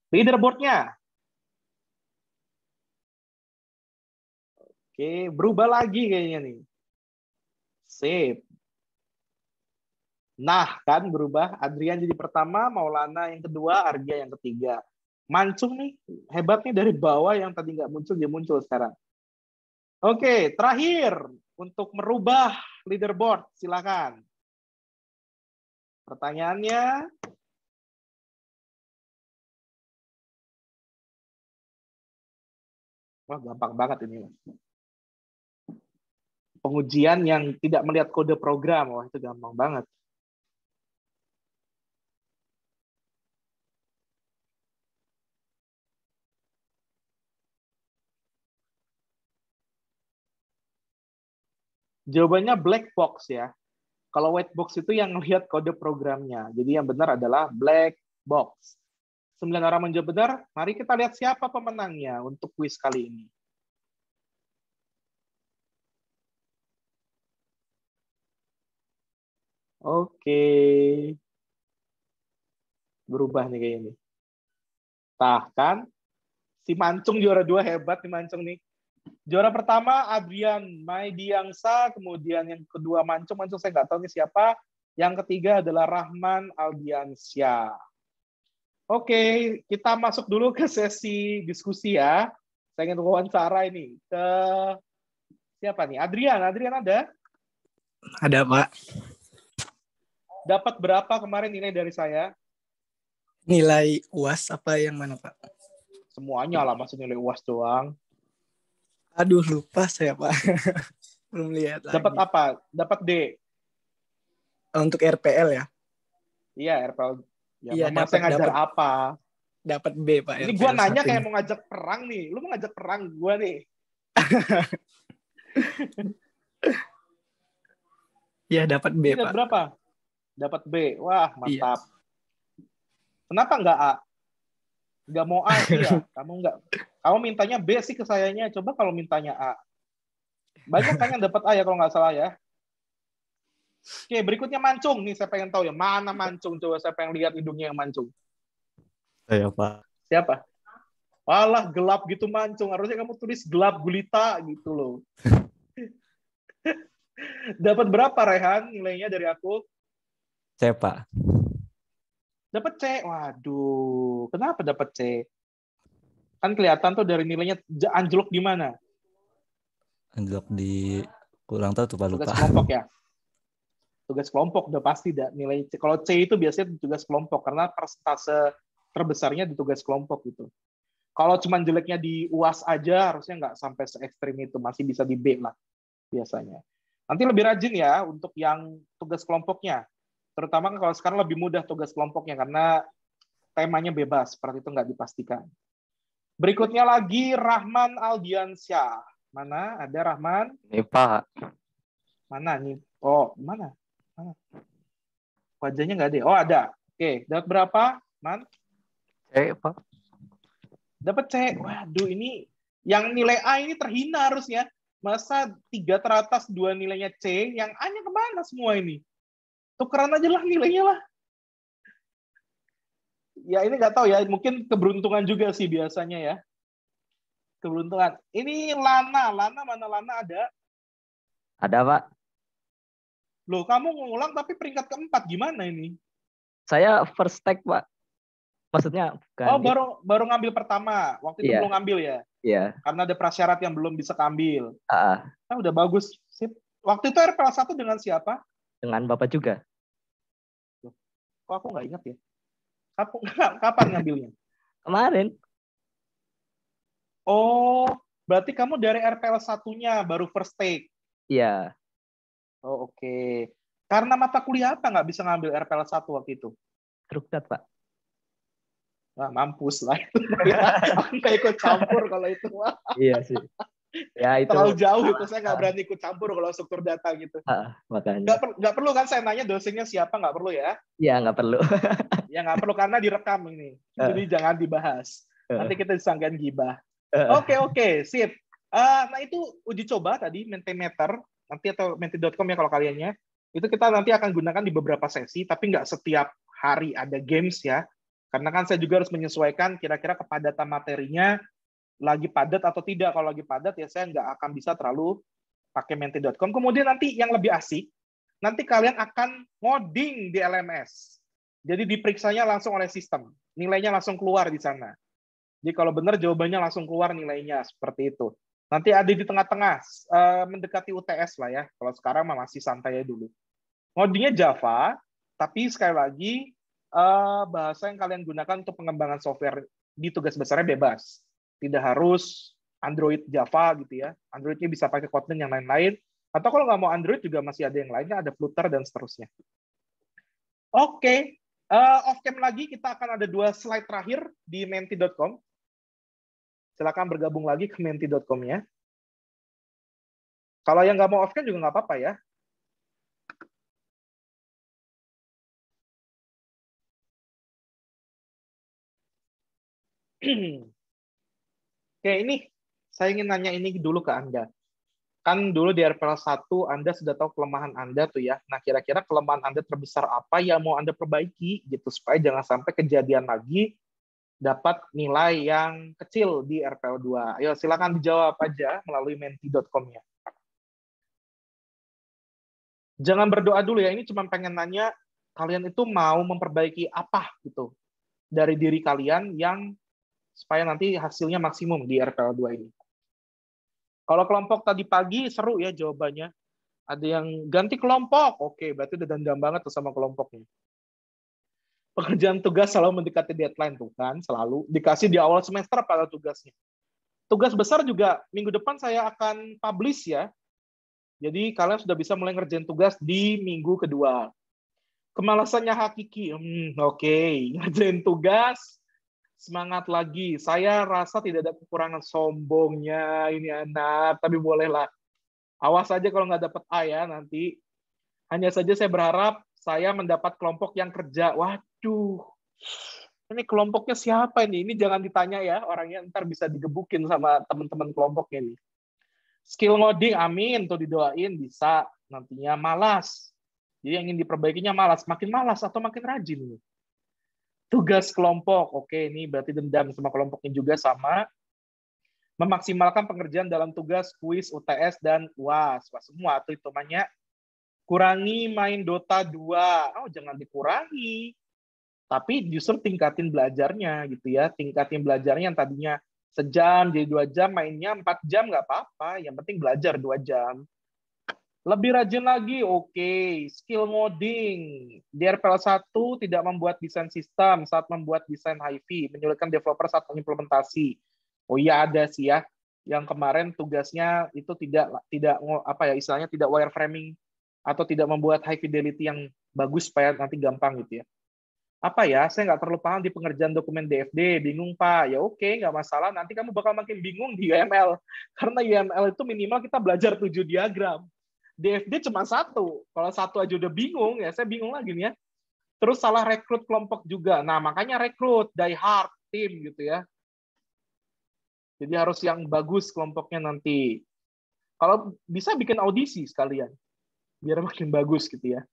Leaderboardnya, Oke, berubah lagi kayaknya nih. Sip. Nah, kan berubah. Adrian jadi pertama, Maulana yang kedua, Ardia yang ketiga. Mancung nih, hebat nih dari bawah yang tadi nggak muncul, dia muncul sekarang. Oke, terakhir untuk merubah leaderboard, silakan. Pertanyaannya, wah gampang banget ini mas pengujian yang tidak melihat kode program, wah itu gampang banget. Jawabannya black box ya. Kalau white box itu yang lihat kode programnya. Jadi yang benar adalah black box. Sembilan orang menjawab benar. Mari kita lihat siapa pemenangnya untuk kuis kali ini. Oke. Berubah nih kayak nih. Tah kan? Si Mancung juara dua hebat nih Mancung nih. Juara pertama Adrian Maidiangsa, kemudian yang kedua Mancung, Mancung saya nggak tahu nih siapa. Yang ketiga adalah Rahman Aldiansyah. Oke, kita masuk dulu ke sesi diskusi ya. Saya ingin wawancara ini ke siapa nih? Adrian, Adrian ada? Ada, Pak. Dapat berapa kemarin nilai dari saya? Nilai UAS apa yang mana, Pak? Semuanya lah, masih nilai UAS doang. Aduh, lupa saya, Pak. Belum lihat Dapat lagi. apa? Dapat D. Untuk RPL ya? Iya, RPL. Ya, iya, dapat, saya ngajar dapat, apa? Dapat B, Pak. Ini gue nanya kayak mau ngajak perang nih. Lu mau ngajak perang gue nih. ya, dapat B, Ini Pak. Berapa? dapat B. Wah, iya. mantap. Iya. Kenapa nggak A? Nggak mau A sih ya. Kamu nggak. Kamu mintanya B sih ke sayanya. Coba kalau mintanya A. Banyak kan yang dapat A ya kalau nggak salah ya. Oke, berikutnya mancung. Nih saya pengen tahu ya, mana mancung? Coba saya pengen lihat hidungnya yang mancung. Saya, Pak. Siapa? Walah, gelap gitu mancung. Harusnya kamu tulis gelap gulita gitu loh. dapat berapa, Rehan, nilainya dari aku? C, Pak. Dapat C. Waduh, kenapa dapat C? Kan kelihatan tuh dari nilainya anjlok di mana? Anjlok di kurang tahu tuh Pak lupa. Tugas kelompok ya. Tugas kelompok udah pasti dah nilai C. Kalau C itu biasanya tugas kelompok karena persentase terbesarnya di tugas kelompok gitu. Kalau cuman jeleknya di UAS aja harusnya nggak sampai se ekstrim itu, masih bisa di B lah biasanya. Nanti lebih rajin ya untuk yang tugas kelompoknya terutama kan kalau sekarang lebih mudah tugas kelompoknya karena temanya bebas seperti itu nggak dipastikan berikutnya lagi Rahman Aldiansyah mana ada Rahman ini Pak mana nih oh mana mana wajahnya nggak ada oh ada oke dapat berapa man C Pak dapat C waduh ini yang nilai A ini terhina harusnya masa tiga teratas dua nilainya C yang A nya kemana semua ini tukeran aja lah nilainya lah ya ini nggak tahu ya mungkin keberuntungan juga sih biasanya ya keberuntungan ini Lana Lana mana Lana ada ada pak loh kamu ngulang tapi peringkat keempat gimana ini saya first take pak maksudnya bukan oh gitu. baru baru ngambil pertama waktu itu yeah. belum ngambil ya Iya. Yeah. karena ada prasyarat yang belum bisa ambil uh -uh. nah, udah bagus sip waktu itu RPL 1 dengan siapa dengan bapak juga Kok aku nggak inget ya? Kapan, kapan ngambilnya? Kemarin. Oh, berarti kamu dari RPL satunya baru first take? Iya. Oh, oke. Okay. Karena mata kuliah apa nggak bisa ngambil RPL satu waktu itu? Struktur, Pak. Wah, mampus lah itu. Aku ikut campur kalau itu. Iya sih ya itu terlalu jauh itu saya nggak berani ikut campur kalau struktur data gitu ah, makanya nggak, per, nggak perlu kan saya nanya dosennya siapa nggak perlu ya ya nggak perlu ya nggak perlu karena direkam ini jadi uh. jangan dibahas uh. nanti kita disangkain gibah oke uh. oke okay, okay, sip uh, nah itu uji coba tadi mentimeter nanti atau menti.com ya kalau kaliannya itu kita nanti akan gunakan di beberapa sesi tapi nggak setiap hari ada games ya karena kan saya juga harus menyesuaikan kira-kira kepadatan materinya lagi padat atau tidak. Kalau lagi padat ya saya nggak akan bisa terlalu pakai menti.com. Kemudian nanti yang lebih asik, nanti kalian akan ngoding di LMS. Jadi diperiksanya langsung oleh sistem. Nilainya langsung keluar di sana. Jadi kalau benar jawabannya langsung keluar nilainya seperti itu. Nanti ada di tengah-tengah eh, mendekati UTS lah ya. Kalau sekarang masih santai dulu. Ngodingnya Java, tapi sekali lagi eh, bahasa yang kalian gunakan untuk pengembangan software di tugas besarnya bebas tidak harus Android Java gitu ya. Androidnya bisa pakai Kotlin yang lain-lain. Atau kalau nggak mau Android juga masih ada yang lainnya, ada Flutter dan seterusnya. Oke, okay. uh, eh, off cam lagi kita akan ada dua slide terakhir di menti.com. Silakan bergabung lagi ke menti.com ya. Kalau yang nggak mau off cam juga nggak apa-apa ya. Hmm. Oke, ini saya ingin nanya ini dulu ke Anda. Kan dulu di RPL 1 Anda sudah tahu kelemahan Anda tuh ya. Nah, kira-kira kelemahan Anda terbesar apa yang mau Anda perbaiki gitu supaya jangan sampai kejadian lagi dapat nilai yang kecil di RPL 2. Ayo silakan dijawab aja melalui menti.com ya. Jangan berdoa dulu ya. Ini cuma pengen nanya kalian itu mau memperbaiki apa gitu dari diri kalian yang supaya nanti hasilnya maksimum di RPL2 ini. Kalau kelompok tadi pagi seru ya jawabannya. Ada yang ganti kelompok. Oke, berarti udah dendam banget tuh sama kelompoknya. Pekerjaan tugas selalu mendekati deadline tuh kan, selalu dikasih di awal semester pada tugasnya. Tugas besar juga minggu depan saya akan publish ya. Jadi kalian sudah bisa mulai ngerjain tugas di minggu kedua. Kemalasannya hakiki. Hmm, oke, okay. ngerjain tugas semangat lagi. Saya rasa tidak ada kekurangan sombongnya ini anak, tapi bolehlah. Awas aja kalau nggak dapat A ya nanti. Hanya saja saya berharap saya mendapat kelompok yang kerja. Waduh, ini kelompoknya siapa ini? Ini jangan ditanya ya, orangnya ntar bisa digebukin sama teman-teman kelompoknya nih. Skill ngoding, amin. Tuh didoain bisa nantinya malas. Jadi yang ingin diperbaikinya malas. Makin malas atau makin rajin tugas kelompok. Oke, ini berarti dendam sama kelompoknya juga sama. Memaksimalkan pengerjaan dalam tugas, kuis, UTS, dan UAS. Wah, semua itu hitungannya. Kurangi main Dota 2. Oh, jangan dikurangi. Tapi justru tingkatin belajarnya gitu ya. Tingkatin belajarnya yang tadinya sejam jadi dua jam, mainnya empat jam nggak apa-apa. Yang penting belajar dua jam. Lebih rajin lagi, oke. Okay. Skill modding. Di RPL 1 tidak membuat desain sistem saat membuat desain HIV, menyulitkan developer saat mengimplementasi. Oh iya ada sih ya. Yang kemarin tugasnya itu tidak tidak apa ya istilahnya tidak wireframing atau tidak membuat high fidelity yang bagus supaya nanti gampang gitu ya. Apa ya, saya nggak terlalu paham di pengerjaan dokumen DFD, bingung Pak. Ya oke, okay, nggak masalah, nanti kamu bakal makin bingung di UML. Karena UML itu minimal kita belajar tujuh diagram. DFD cuma satu. Kalau satu aja udah bingung, ya saya bingung lagi nih ya. Terus salah rekrut kelompok juga. Nah, makanya rekrut, die hard, tim gitu ya. Jadi harus yang bagus kelompoknya nanti. Kalau bisa bikin audisi sekalian. Biar makin bagus gitu ya.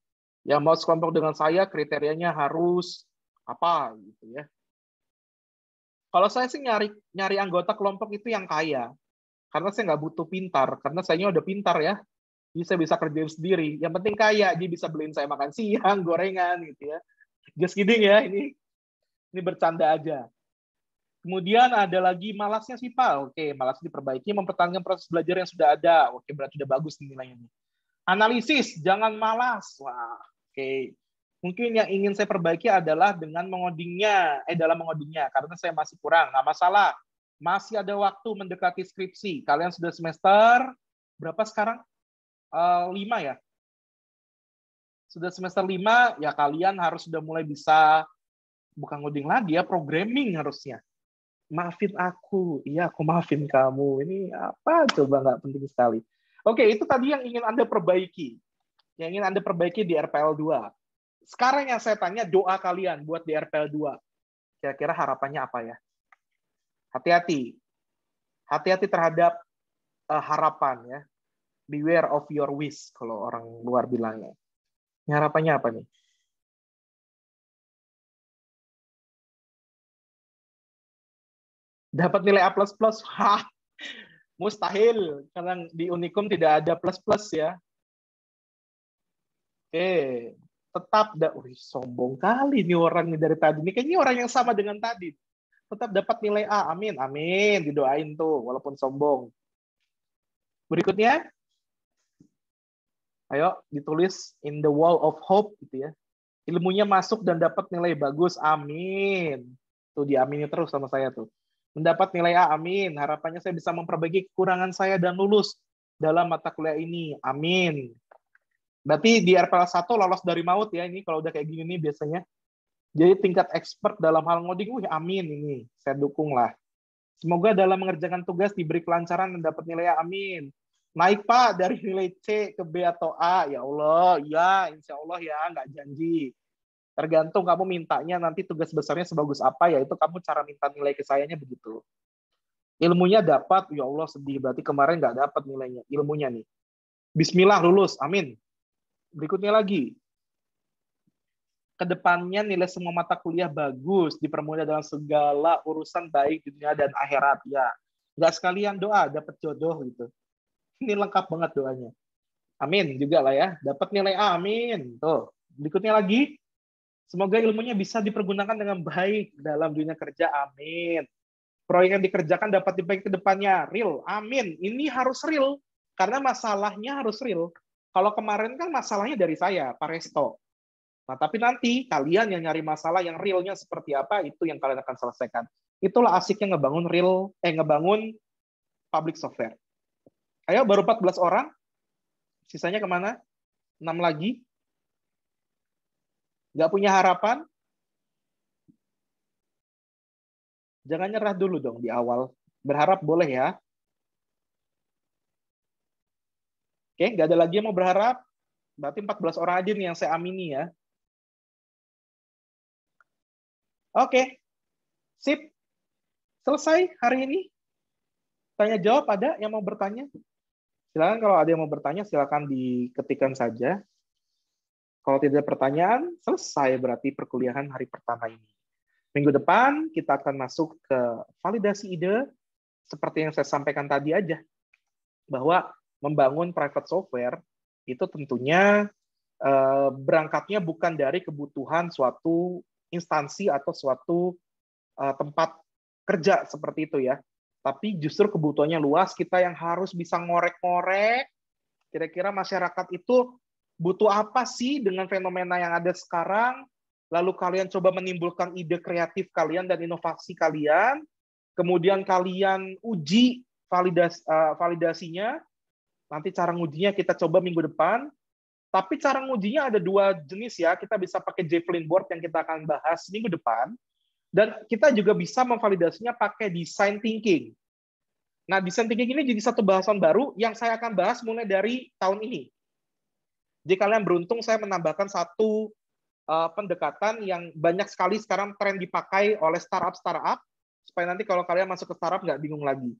Yang mau sekelompok dengan saya kriterianya harus apa gitu ya. Kalau saya sih nyari nyari anggota kelompok itu yang kaya. Karena saya nggak butuh pintar. Karena saya udah pintar ya jadi saya bisa kerjain sendiri yang penting kaya dia bisa beliin saya makan siang gorengan gitu ya just kidding ya ini ini bercanda aja Kemudian ada lagi malasnya sih Pak. Oke, malas diperbaiki, mempertahankan proses belajar yang sudah ada. Oke, berarti sudah bagus nilainya nih. Analisis, jangan malas. Wah, oke. Mungkin yang ingin saya perbaiki adalah dengan mengodingnya, eh dalam mengodingnya, karena saya masih kurang. Nggak masalah. Masih ada waktu mendekati skripsi. Kalian sudah semester berapa sekarang? Eh, lima 5 ya. Sudah semester 5 ya kalian harus sudah mulai bisa bukan ngoding lagi ya, programming harusnya. Maafin aku, iya aku maafin kamu. Ini apa coba nggak penting sekali. Oke, itu tadi yang ingin Anda perbaiki. Yang ingin Anda perbaiki di RPL 2. Sekarang yang saya tanya doa kalian buat di RPL 2. Kira-kira harapannya apa ya? Hati-hati. Hati-hati terhadap uh, harapan ya beware of your wish kalau orang luar bilangnya. Ini harapannya apa nih? Dapat nilai A++? Hah. Mustahil karena di Unicum tidak ada plus-plus ya. Oke, tetap da Wih, sombong kali nih orang nih dari tadi. Ini kayaknya orang yang sama dengan tadi. Tetap dapat nilai A. Amin, amin. Didoain tuh walaupun sombong. Berikutnya, ayo ditulis in the wall of hope gitu ya ilmunya masuk dan dapat nilai bagus amin tuh diamini terus sama saya tuh mendapat nilai A amin harapannya saya bisa memperbaiki kekurangan saya dan lulus dalam mata kuliah ini amin berarti di RPL 1 lolos dari maut ya ini kalau udah kayak gini nih biasanya jadi tingkat expert dalam hal ngoding wih amin ini saya dukung lah semoga dalam mengerjakan tugas diberi kelancaran dan dapat nilai amin Naik Pak dari nilai C ke B atau A. Ya Allah, ya insya Allah ya nggak janji. Tergantung kamu mintanya nanti tugas besarnya sebagus apa, ya itu kamu cara minta nilai ke sayanya begitu. Ilmunya dapat, ya Allah sedih, berarti kemarin nggak dapat nilainya, ilmunya nih. Bismillah lulus, amin. Berikutnya lagi, kedepannya nilai semua mata kuliah bagus, dipermudah dalam segala urusan baik dunia dan akhirat. Ya, nggak sekalian doa dapat jodoh gitu. Ini lengkap banget doanya. Amin juga lah ya. Dapat nilai A, amin. Tuh. Berikutnya lagi, semoga ilmunya bisa dipergunakan dengan baik dalam dunia kerja, amin. Proyek yang dikerjakan dapat dibagi ke depannya, real, amin. Ini harus real, karena masalahnya harus real. Kalau kemarin kan masalahnya dari saya, Pak Resto. Nah, tapi nanti kalian yang nyari masalah yang realnya seperti apa, itu yang kalian akan selesaikan. Itulah asiknya ngebangun real, eh ngebangun public software. Ayo, baru 14 orang. Sisanya kemana? 6 lagi. Nggak punya harapan. Jangan nyerah dulu dong di awal. Berharap boleh ya. Oke, nggak ada lagi yang mau berharap. Berarti 14 orang aja nih yang saya amini ya. Oke, sip. Selesai hari ini. Tanya jawab ada yang mau bertanya? Silakan kalau ada yang mau bertanya, silakan diketikkan saja. Kalau tidak ada pertanyaan, selesai berarti perkuliahan hari pertama ini. Minggu depan kita akan masuk ke validasi ide seperti yang saya sampaikan tadi aja. Bahwa membangun private software itu tentunya eh, berangkatnya bukan dari kebutuhan suatu instansi atau suatu eh, tempat kerja seperti itu ya. Tapi justru kebutuhannya luas, kita yang harus bisa ngorek-ngorek kira-kira masyarakat itu butuh apa sih dengan fenomena yang ada sekarang, lalu kalian coba menimbulkan ide kreatif kalian dan inovasi kalian, kemudian kalian uji validas, eh, validasinya, nanti cara ngujinya kita coba minggu depan, tapi cara ngujinya ada dua jenis ya. Kita bisa pakai Javelin board yang kita akan bahas minggu depan. Dan kita juga bisa memvalidasinya pakai design thinking. Nah, design thinking ini jadi satu bahasan baru yang saya akan bahas mulai dari tahun ini. Jadi kalian beruntung, saya menambahkan satu uh, pendekatan yang banyak sekali sekarang tren dipakai oleh startup-startup, supaya nanti kalau kalian masuk ke startup nggak bingung lagi.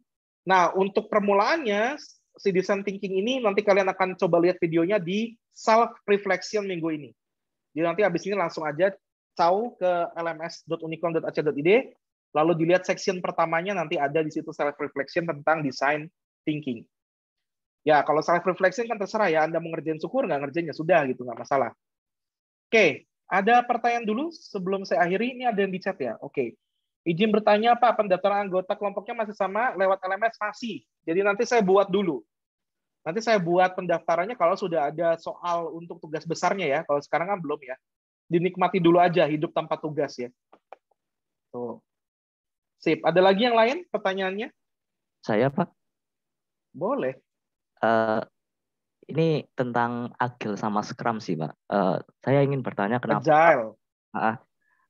Nah, untuk permulaannya, si design thinking ini nanti kalian akan coba lihat videonya di self reflection minggu ini. Jadi nanti habis ini langsung aja caw ke lms.unicorn.ac.id lalu dilihat section pertamanya nanti ada di situ self reflection tentang design thinking. Ya, kalau self reflection kan terserah ya Anda mengerjain syukur nggak ngerjainnya sudah gitu nggak masalah. Oke, ada pertanyaan dulu sebelum saya akhiri ini ada yang di chat ya. Oke. Izin bertanya Pak, pendaftaran anggota kelompoknya masih sama lewat LMS masih. Jadi nanti saya buat dulu. Nanti saya buat pendaftarannya kalau sudah ada soal untuk tugas besarnya ya. Kalau sekarang kan belum ya dinikmati dulu aja hidup tanpa tugas ya. Tuh. Sip. Ada lagi yang lain pertanyaannya? Saya Pak. Boleh. Uh, ini tentang agile sama scrum sih Pak. Uh, saya ingin bertanya kenapa? Agile. Uh,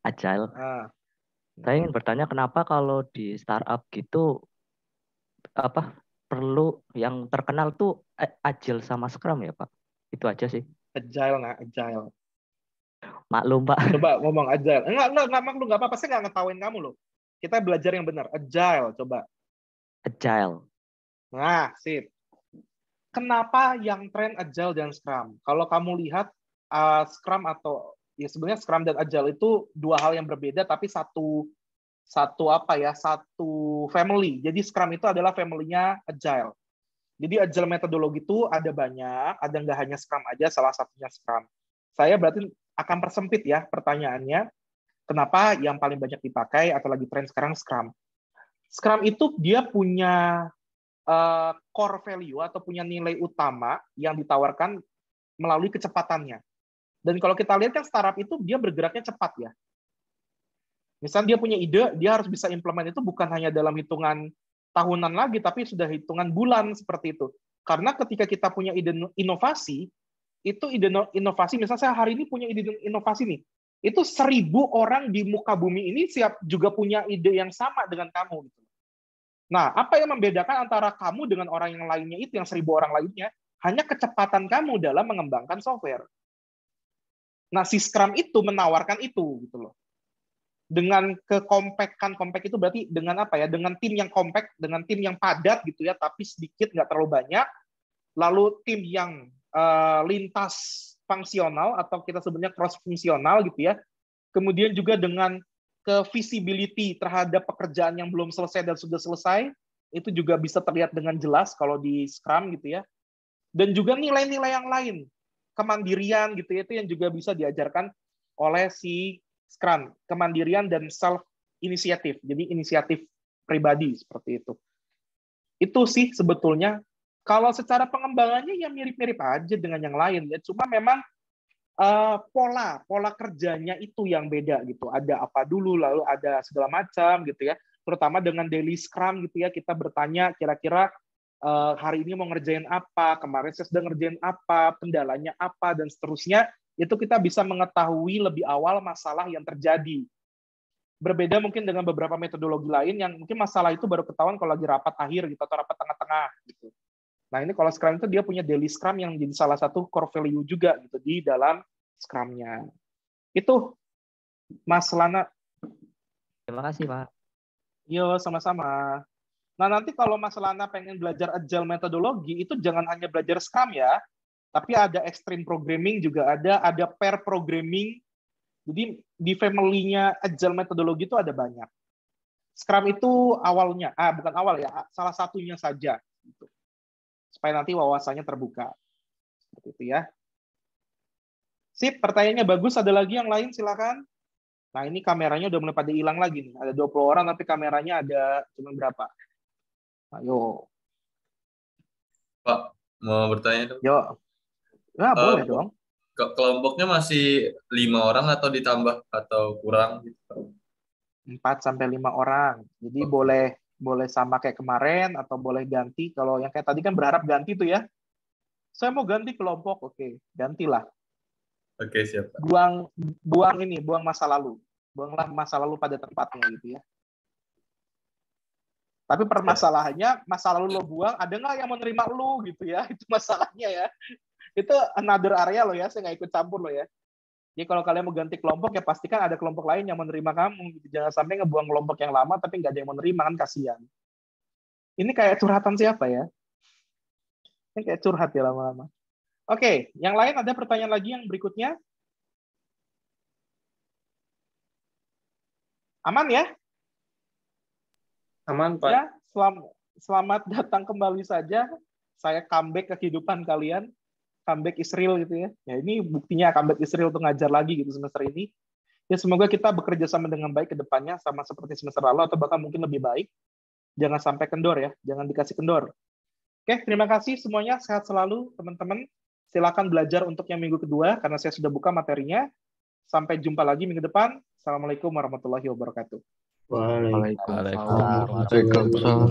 agile. Uh. Saya ingin bertanya kenapa kalau di startup gitu apa perlu yang terkenal tuh agile sama scrum ya Pak? Itu aja sih. Agile nah, agile. Maklum, Pak. Coba ngomong agile. Enggak, enggak, enggak maklum, enggak apa-apa. Saya enggak ngetawain kamu loh. Kita belajar yang benar. Agile, coba. Agile. Nah, sip. Kenapa yang tren agile dan scrum? Kalau kamu lihat uh, scrum atau ya sebenarnya scrum dan agile itu dua hal yang berbeda tapi satu satu apa ya satu family. Jadi scrum itu adalah familynya agile. Jadi agile metodologi itu ada banyak, ada nggak hanya scrum aja salah satunya scrum. Saya berarti akan persempit ya pertanyaannya. Kenapa yang paling banyak dipakai atau lagi tren sekarang Scrum? Scrum itu dia punya uh, core value atau punya nilai utama yang ditawarkan melalui kecepatannya. Dan kalau kita lihat kan startup itu dia bergeraknya cepat ya. Misal dia punya ide, dia harus bisa implement itu bukan hanya dalam hitungan tahunan lagi, tapi sudah hitungan bulan seperti itu. Karena ketika kita punya ide inovasi, itu ide inovasi, misalnya saya hari ini punya ide inovasi nih, itu seribu orang di muka bumi ini siap juga punya ide yang sama dengan kamu gitu. Nah, apa yang membedakan antara kamu dengan orang yang lainnya itu, yang seribu orang lainnya, hanya kecepatan kamu dalam mengembangkan software. Nah, si Scrum itu menawarkan itu gitu loh. Dengan kekompekan kompak itu berarti dengan apa ya? Dengan tim yang kompak, dengan tim yang padat gitu ya, tapi sedikit nggak terlalu banyak. Lalu tim yang Eh, lintas fungsional atau kita sebenarnya cross fungsional gitu ya. Kemudian juga dengan ke visibility terhadap pekerjaan yang belum selesai dan sudah selesai itu juga bisa terlihat dengan jelas kalau di Scrum gitu ya. Dan juga nilai-nilai yang lain, kemandirian gitu ya, itu yang juga bisa diajarkan oleh si Scrum, kemandirian dan self inisiatif. Jadi inisiatif pribadi seperti itu. Itu sih sebetulnya kalau secara pengembangannya ya mirip-mirip aja dengan yang lain ya. Cuma memang uh, pola pola kerjanya itu yang beda gitu. Ada apa dulu lalu ada segala macam gitu ya. Terutama dengan daily scrum gitu ya kita bertanya kira-kira uh, hari ini mau ngerjain apa, kemarin saya sedang ngerjain apa, kendalanya apa dan seterusnya. Itu kita bisa mengetahui lebih awal masalah yang terjadi berbeda mungkin dengan beberapa metodologi lain yang mungkin masalah itu baru ketahuan kalau lagi rapat akhir gitu atau rapat tengah-tengah gitu. Nah ini kalau Scrum itu dia punya daily Scrum yang jadi salah satu core value juga gitu di dalam Scrum-nya. Itu Mas Lana. Terima kasih Pak. Yo iya, sama-sama. Nah nanti kalau Mas Lana pengen belajar agile metodologi itu jangan hanya belajar Scrum ya, tapi ada extreme programming juga ada, ada pair programming. Jadi di family-nya agile metodologi itu ada banyak. Scrum itu awalnya, ah bukan awal ya, salah satunya saja. Gitu supaya nanti wawasannya terbuka. Seperti itu ya. Sip, pertanyaannya bagus. Ada lagi yang lain? Silakan. Nah, ini kameranya udah mulai pada hilang lagi nih. Ada 20 orang tapi kameranya ada cuma berapa? Ayo. Pak, mau bertanya dong? Yo. Nah, uh, boleh dong. Kelompoknya masih lima orang atau ditambah atau kurang Empat sampai lima orang. Jadi oh. boleh boleh sama kayak kemarin atau boleh ganti. Kalau yang kayak tadi kan berharap ganti tuh ya. Saya mau ganti kelompok, oke, gantilah. Oke, siap. Buang buang ini, buang masa lalu. Buanglah masa lalu pada tempatnya gitu ya. Tapi permasalahannya masa lalu lo buang, ada nggak yang menerima lo gitu ya? Itu masalahnya ya. Itu another area lo ya, saya nggak ikut campur lo ya. Jadi kalau kalian mau ganti kelompok ya pastikan ada kelompok lain yang menerima kamu. Jangan sampai ngebuang kelompok yang lama tapi nggak ada yang menerima kan kasihan. Ini kayak curhatan siapa ya? Ini kayak curhat ya lama-lama. Oke, yang lain ada pertanyaan lagi yang berikutnya? Aman ya? Aman, Pak. Ya, selamat datang kembali saja. Saya comeback ke kehidupan kalian comeback Israel gitu ya. Ya ini buktinya comeback Israel untuk ngajar lagi gitu semester ini. Ya semoga kita bekerja sama dengan baik ke depannya sama seperti semester lalu atau bahkan mungkin lebih baik. Jangan sampai kendor ya, jangan dikasih kendor. Oke, terima kasih semuanya. Sehat selalu teman-teman. Silakan belajar untuk yang minggu kedua karena saya sudah buka materinya. Sampai jumpa lagi minggu depan. Assalamualaikum warahmatullahi wabarakatuh. Waalaikumsalam. Waalaikumsalam.